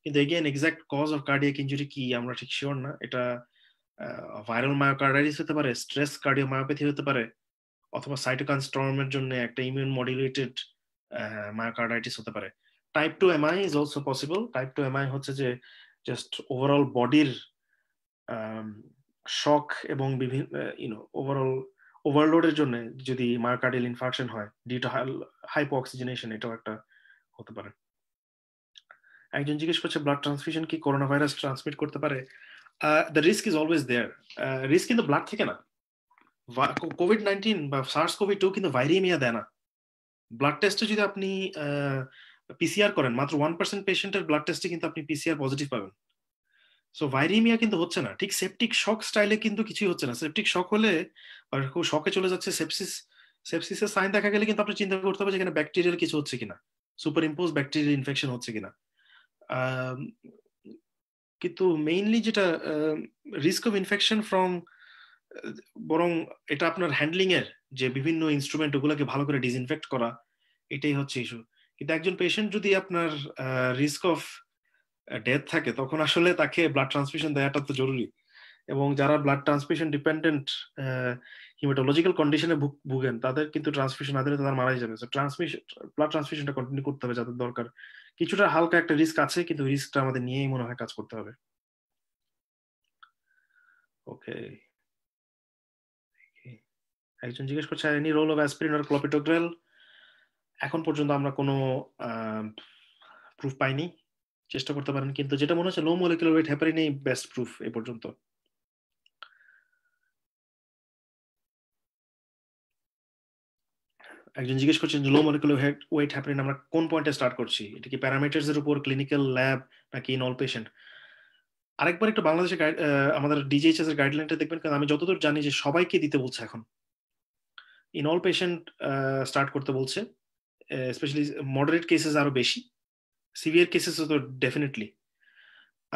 কিন্তু again exact cause of cardiac injury কি আমরা ঠিক শিওর না এটা ভাইরাল মায়োকার্ডাইটিস হতে পারে স্ট্রেস মায়োপ্যাথি হতে পারে অথবা সাইটোকান স্টর্মের জন্য একটা ইমিউন মডিউলেটেড মায়োকার্ডাইটিস হতে পারে type two MI is also possible type two MI হচ্ছে যে জাস্ট ওভারঅল বডির শক এবং বিভিন্ন ইউনো ওভারঅল ওভারলোডের জন্য যদি মার্কার্ডিয়াল ইনফাকশন হয় ডি টু হাইপো অক্সিজেনেশন এটাও একটা হতে পারে একজন জিজ্ঞেস করছে ব্লাড ট্রান্সফিউশন কি করোনা ভাইরাস ট্রান্সমিট করতে পারে the risk is always there risk কিন্তু ব্লাড থেকে না কোভিড নাইন্টিন বা সার্স কোভিড টু কিন্তু ভাইরিমিয়া দেয় না ব্লাড টেস্টে যদি আপনি পিসিআর করেন মাত্র ওয়ান পার্সেন্ট পেশেন্টের ব্লাড টেস্টে কিন্তু আপনি পিসিআর পজিটিভ পাবেন সো ভাইরিমিয়া কিন্তু হচ্ছে না ঠিক সেপটিক শক স্টাইলে কিন্তু কিছুই হচ্ছে না সেপটিক শক হলে খুব শকে চলে যাচ্ছে সেপসিস সেপসিসের সাইন দেখা গেলে কিন্তু আপনি চিন্তা করতে হবে যেখানে ব্যাকটেরিয়াল কিছু হচ্ছে কিনা সুপার ইম্পোজ ব্যাকটেরিয়াল ইনফেকশন হচ্ছে কিনা কিন্তু মেইনলি যেটা রিস্ক অফ ইনফেকশন ফ্রম বরং এটা আপনার হ্যান্ডলিং এর যে বিভিন্ন ইনস্ট্রুমেন্ট ওগুলোকে ভালো করে ডিসইনফেক্ট করা এটাই হচ্ছে ইস্যু কিন্তু একজন পেশেন্ট যদি আপনার রিস্ক অফ ডেথ থাকে তখন আসলে তাকে ব্লাড ট্রান্সফিউশন দেওয়াটা তো জরুরি এবং যারা ব্লাড ট্রান্সফিউশন ডিপেন্ডেন্ট হিমেটোলজিক্যাল কন্ডিশনে ভুগেন তাদের কিন্তু ট্রান্সফিউশন না দিলে তারা মারাই যাবে ট্রান্সমিশন ব্লাড ট্রান্সফিউশনটা কন্টিনিউ করতে হবে যাদের দরকার কিছুটা হালকা একটা রিস্ক আছে কিন্তু রিস্কটা আমাদের নিয়েই মনে হয় কাজ করতে হবে ওকে একজন জিজ্ঞেস করছে এনি রোল অফ অ্যাসপিরিন আর ক্লোপিটোগ্রেল এখন পর্যন্ত আমরা কোনো প্রুফ পাইনি চেষ্টা করতে পারেন কিন্তু যেটা মনে হচ্ছে লো মলিকুলার ওয়েট হ্যাপারিন এই বেস্ট প্রুফ এ পর্যন্ত একজন জিজ্ঞেস করছেন লো মলিকুলার ওয়েট হ্যাপারিন আমরা কোন পয়েন্টে স্টার্ট করছি এটা কি প্যারামিটার্স এর উপর ক্লিনিক্যাল ল্যাব নাকি ইন অল পেশেন্ট আরেকবার একটু বাংলাদেশের আমাদের ডিজিএইচএস এর গাইডলাইনটা দেখবেন কারণ আমি যতদূর জানি যে সবাইকে দিতে বলছে এখন ইন অল পেশেন্ট স্টার্ট করতে বলছে স্পেশালি মডারেট কেসেস আরো বেশি সিভিয়ার কেসেস তো ডেফিনেটলি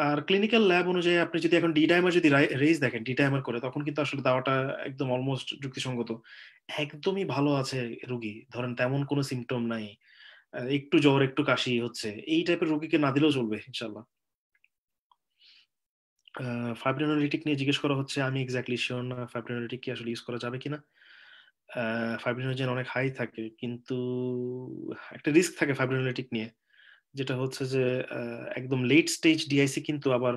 আর ক্লিনিক্যাল ল্যাব অনুযায়ী আপনি যদি এখন ডিটাইমার যদি রেজ দেখেন ডিটাইমার করে তখন কিন্তু আসলে দাওয়াটা একদম অলমোস্ট যুক্তিসঙ্গত একদমই ভালো আছে রুগী ধরেন তেমন কোনো সিমটম নাই একটু জ্বর একটু কাশি হচ্ছে এই টাইপের রুগীকে না দিলেও চলবে ইনশাল্লাহ ফাইব্রিনোলিটিক নিয়ে জিজ্ঞেস করা হচ্ছে আমি এক্স্যাক্টলি শিওর না ফাইব্রিনোলিটিক কি আসলে ইউজ করা যাবে কিনা ফাইব্রিনোজেন অনেক হাই থাকে কিন্তু একটা রিস্ক থাকে ফাইব্রিনোলিটিক নিয়ে যেটা হচ্ছে যে একদম লেট স্টেজ ডিআইসি কিন্তু আবার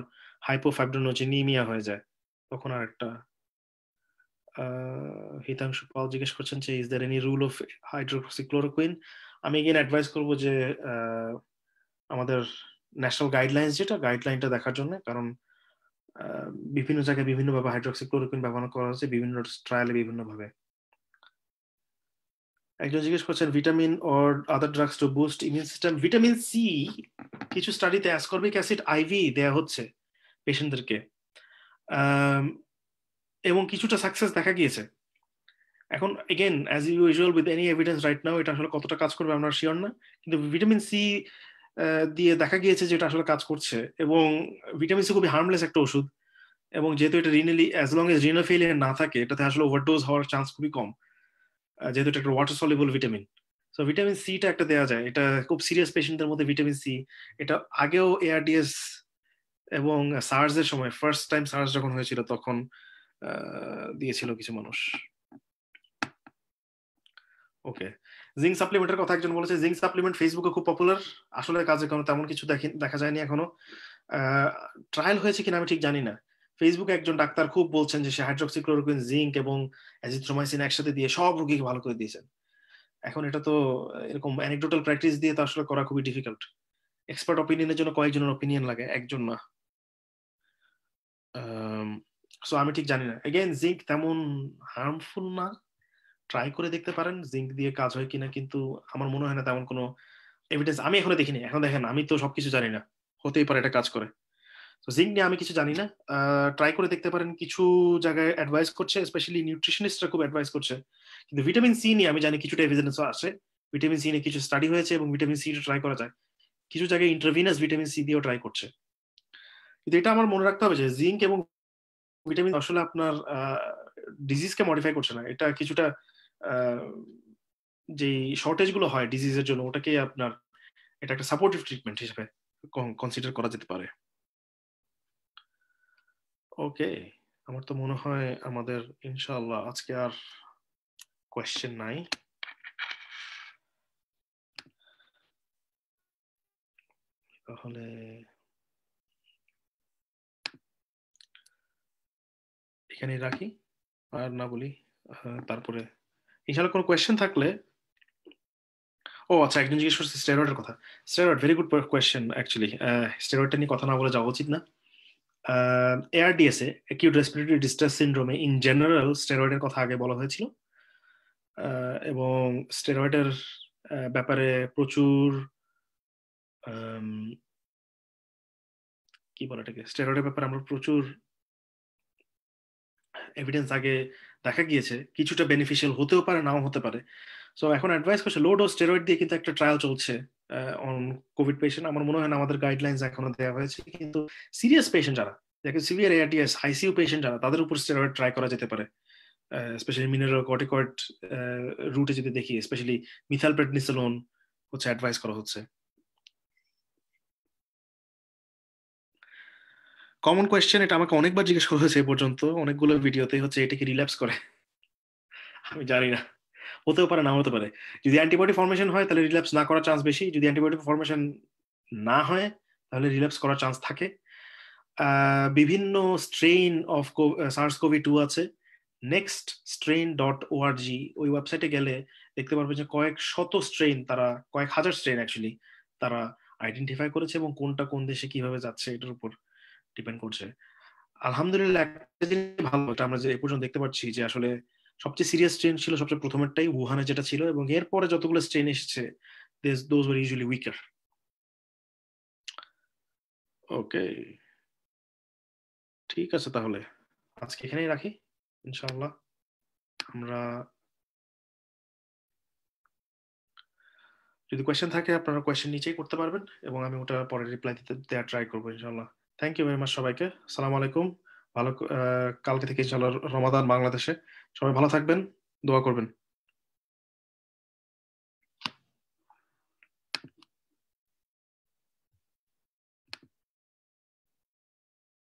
হাইপোফাইব্রোনোজেনিমিয়া হয়ে যায় তখন আর একটা হিতাংশু পাল জিজ্ঞেস করছেন যে is there any rule of hydroxychloroquine আমি এগেন অ্যাডভাইস করবো যে আমাদের ন্যাশনাল গাইডলাইন্স যেটা গাইডলাইনটা দেখার জন্য কারণ বিভিন্ন জায়গায় বিভিন্নভাবে হাইড্রোক্সিক্লোরোকুইন ব্যবহার করা হচ্ছে বিভিন্ন ট্রায়ালে বিভিন্নভাবে একজন জিজ্ঞেস করছেন vitamin or other drugs to boost immune system vitamin C কিছু স্টাডিতে অ্যাসকর্বিক অ্যাসিড আইভি দেওয়া হচ্ছে পেশেন্টদেরকে এবং কিছুটা সাকসেস দেখা গিয়েছে এখন again as usual with any evidence right now এটা আসলে কতটা কাজ করবে আমরা শিওর না কিন্তু ভিটামিন সি দিয়ে দেখা গিয়েছে যে এটা আসলে কাজ করছে এবং ভিটামিন সি খুবই হার্মলেস একটা ওষুধ এবং যেহেতু এটা renally as long as renal failure না থাকে এটাতে আসলে ওভারডোজ হওয়ার চান্স খুবই কম যেহেতু এটা একটা ওয়াটার সলিবল ভিটামিন তো ভিটামিন সি টা একটা দেওয়া যায় এটা খুব সিরিয়াস পেশেন্টদের মধ্যে ভিটামিন সি এটা আগেও এআরডিএস এবং সার্স এর সময় ফার্স্ট টাইম সার্স যখন হয়েছিল তখন দিয়েছিল কিছু মানুষ ওকে জিঙ্ক সাপ্লিমেন্টের কথা একজন বলেছে জিঙ্ক সাপ্লিমেন্ট ফেসবুকে খুব পপুলার আসলে কাজে কোনো তেমন কিছু দেখা যায়নি এখনো ট্রায়াল হয়েছে কিনা আমি ঠিক জানি না ফেসবুকে একজন ডাক্তার খুব বলছেন যে সে হাইড্রক্সিক্লোরোকুইন জিঙ্ক এবং অ্যাজিথ্রোমাইসিন একসাথে দিয়ে সব রোগীকে ভালো করে দিয়েছেন এখন এটা তো এরকম অ্যানেকডোটাল প্র্যাকটিস দিয়ে তো আসলে করা খুবই ডিফিকাল্ট এক্সপার্ট অপিনিয়নের জন্য কয়েকজনের অপিনিয়ন লাগে একজন না সো um, আমি ঠিক জানি না এগেন জিঙ্ক তেমন হার্মফুল না ট্রাই করে দেখতে পারেন জিঙ্ক দিয়ে কাজ হয় কিনা কিন্তু আমার মনে হয় না তেমন কোনো এভিডেন্স আমি এখনো দেখিনি এখন দেখেন আমি তো সবকিছু জানি না হতেই পারে এটা কাজ করে তো জিঙ্ক নিয়ে আমি কিছু জানি না ট্রাই করে দেখতে পারেন কিছু জায়গায় অ্যাডভাইস করছে স্পেশালি নিউট্রিশনিস্টরা খুব অ্যাডভাইস করছে কিন্তু ভিটামিন সি নিয়ে আমি জানি কিছুটা এভিডেন্স আছে ভিটামিন সি নিয়ে কিছু স্টাডি হয়েছে এবং ভিটামিন সি ট্রাই করা যায় কিছু জায়গায় ইন্টারভিনাস ভিটামিন সি দিয়েও ট্রাই করছে কিন্তু এটা আমার মনে রাখতে হবে যে জিঙ্ক এবং ভিটামিন আসলে আপনার ডিজিজকে মডিফাই করছে না এটা কিছুটা যে শর্টেজ গুলো হয় ডিজিজের জন্য ওটাকে আপনার এটা একটা সাপোর্টিভ ট্রিটমেন্ট হিসেবে কনসিডার করা যেতে পারে ওকে আমার তো মনে হয় আমাদের ইনশাআল্লাহ আজকে আর কোয়েশ্চেন নাই তাহলে এখানে রাখি আর না বলি তারপরে ইনশাল্লাহ কোনো কোয়েশ্চেন থাকলে ও আচ্ছা একজন জিজ্ঞেস করছে স্টেরয়েডের কথা steroid very good question actually স্টেরয়েডটা নিয়ে কথা না বলে যাওয়া উচিত না আহ এআরডিএসএ অ্যাকিউট রেসপিরেটরি ডিস্ট্রেস সিন্ড্রোমে ইন জেনারেল স্টেরয়েডের কথা আগে বলা হয়েছিল এবং স্টেরয়েডের ব্যাপারে প্রচুর কি বলে এটাকে স্টেরয়েডের ব্যাপারে আমরা প্রচুর এভিডেন্স আগে দেখা গিয়েছে কিছুটা বেনিফিশিয়াল হতেও পারে নাও হতে পারে সো এখন অ্যাডভাইস করছে লোড ও স্টেরয়েড দিয়ে কিন্তু একটা ট্রায়াল চলছে অন কোভিড পেশেন্ট আমার মনে হয় না আমাদের গাইডলাইন্স এখনো দেওয়া হয়েছে কিন্তু সিরিয়াস পেশেন্ট যারা যাকে সিভিয়ার এআরটিএস আইসিইউ পেশেন্ট যারা তাদের উপর স্টেরয়েড ট্রাই করা যেতে পারে স্পেশালি মিনারেল কর্টিকয়েড রুটে যদি দেখি স্পেশালি মিথাল প্রেডনিসলোন হচ্ছে অ্যাডভাইস করা হচ্ছে কমন কোয়েশ্চেন এটা আমাকে অনেকবার জিজ্ঞেস করা হয়েছে এ পর্যন্ত অনেকগুলো ভিডিওতে হচ্ছে এটাকে রিল্যাপস করে আমি জানি না হতেও পারে না হতে পারে যদি অ্যান্টিবডি ফর্মেশন হয় তাহলে রিল্যাপস না করার চান্স বেশি যদি অ্যান্টিবডি ফর্মেশন না হয় তাহলে রিল্যাপস করার চান্স থাকে বিভিন্ন strain of SARS CoV two আছে নেক্সট স্ট্রেইন ডট ওআরজি ওই ওয়েবসাইটে গেলে দেখতে পারবে যে কয়েক শত স্ট্রেইন তারা কয়েক হাজার স্ট্রেইন অ্যাকচুয়ালি তারা আইডেন্টিফাই করেছে এবং কোনটা কোন দেশে কিভাবে যাচ্ছে এটার উপর ডিপেন্ড করছে আলহামদুলিল্লাহ ভালো আমরা যে এ পর্যন্ত দেখতে পাচ্ছি যে আসলে সবচেয়ে সিরিয়াস ট্রেন ছিল সবচেয়ে প্রথমেরটাই উহানে যেটা ছিল এবং এরপরে যতগুলো ট্রেন এসেছে those were usually weaker okay ঠিক আছে তাহলে আজকে এখানেই রাখি ইনশাআল্লাহ আমরা যদি কোয়েশ্চেন থাকে আপনারা কোয়েশ্চেন নিচেই করতে পারবেন এবং আমি ওটা পরে রিপ্লাই দিতে দেওয়ার ট্রাই করবো ইনশাল্লাহ থ্যাংক ইউ ভেরি মাছ সবাইকে সালাম আলাইকুম ভালো কালকে থেকে ইনশাল্লাহ রমাদান বাংলাদেশে সবাই ভালো থাকবেন দোয়া করবেন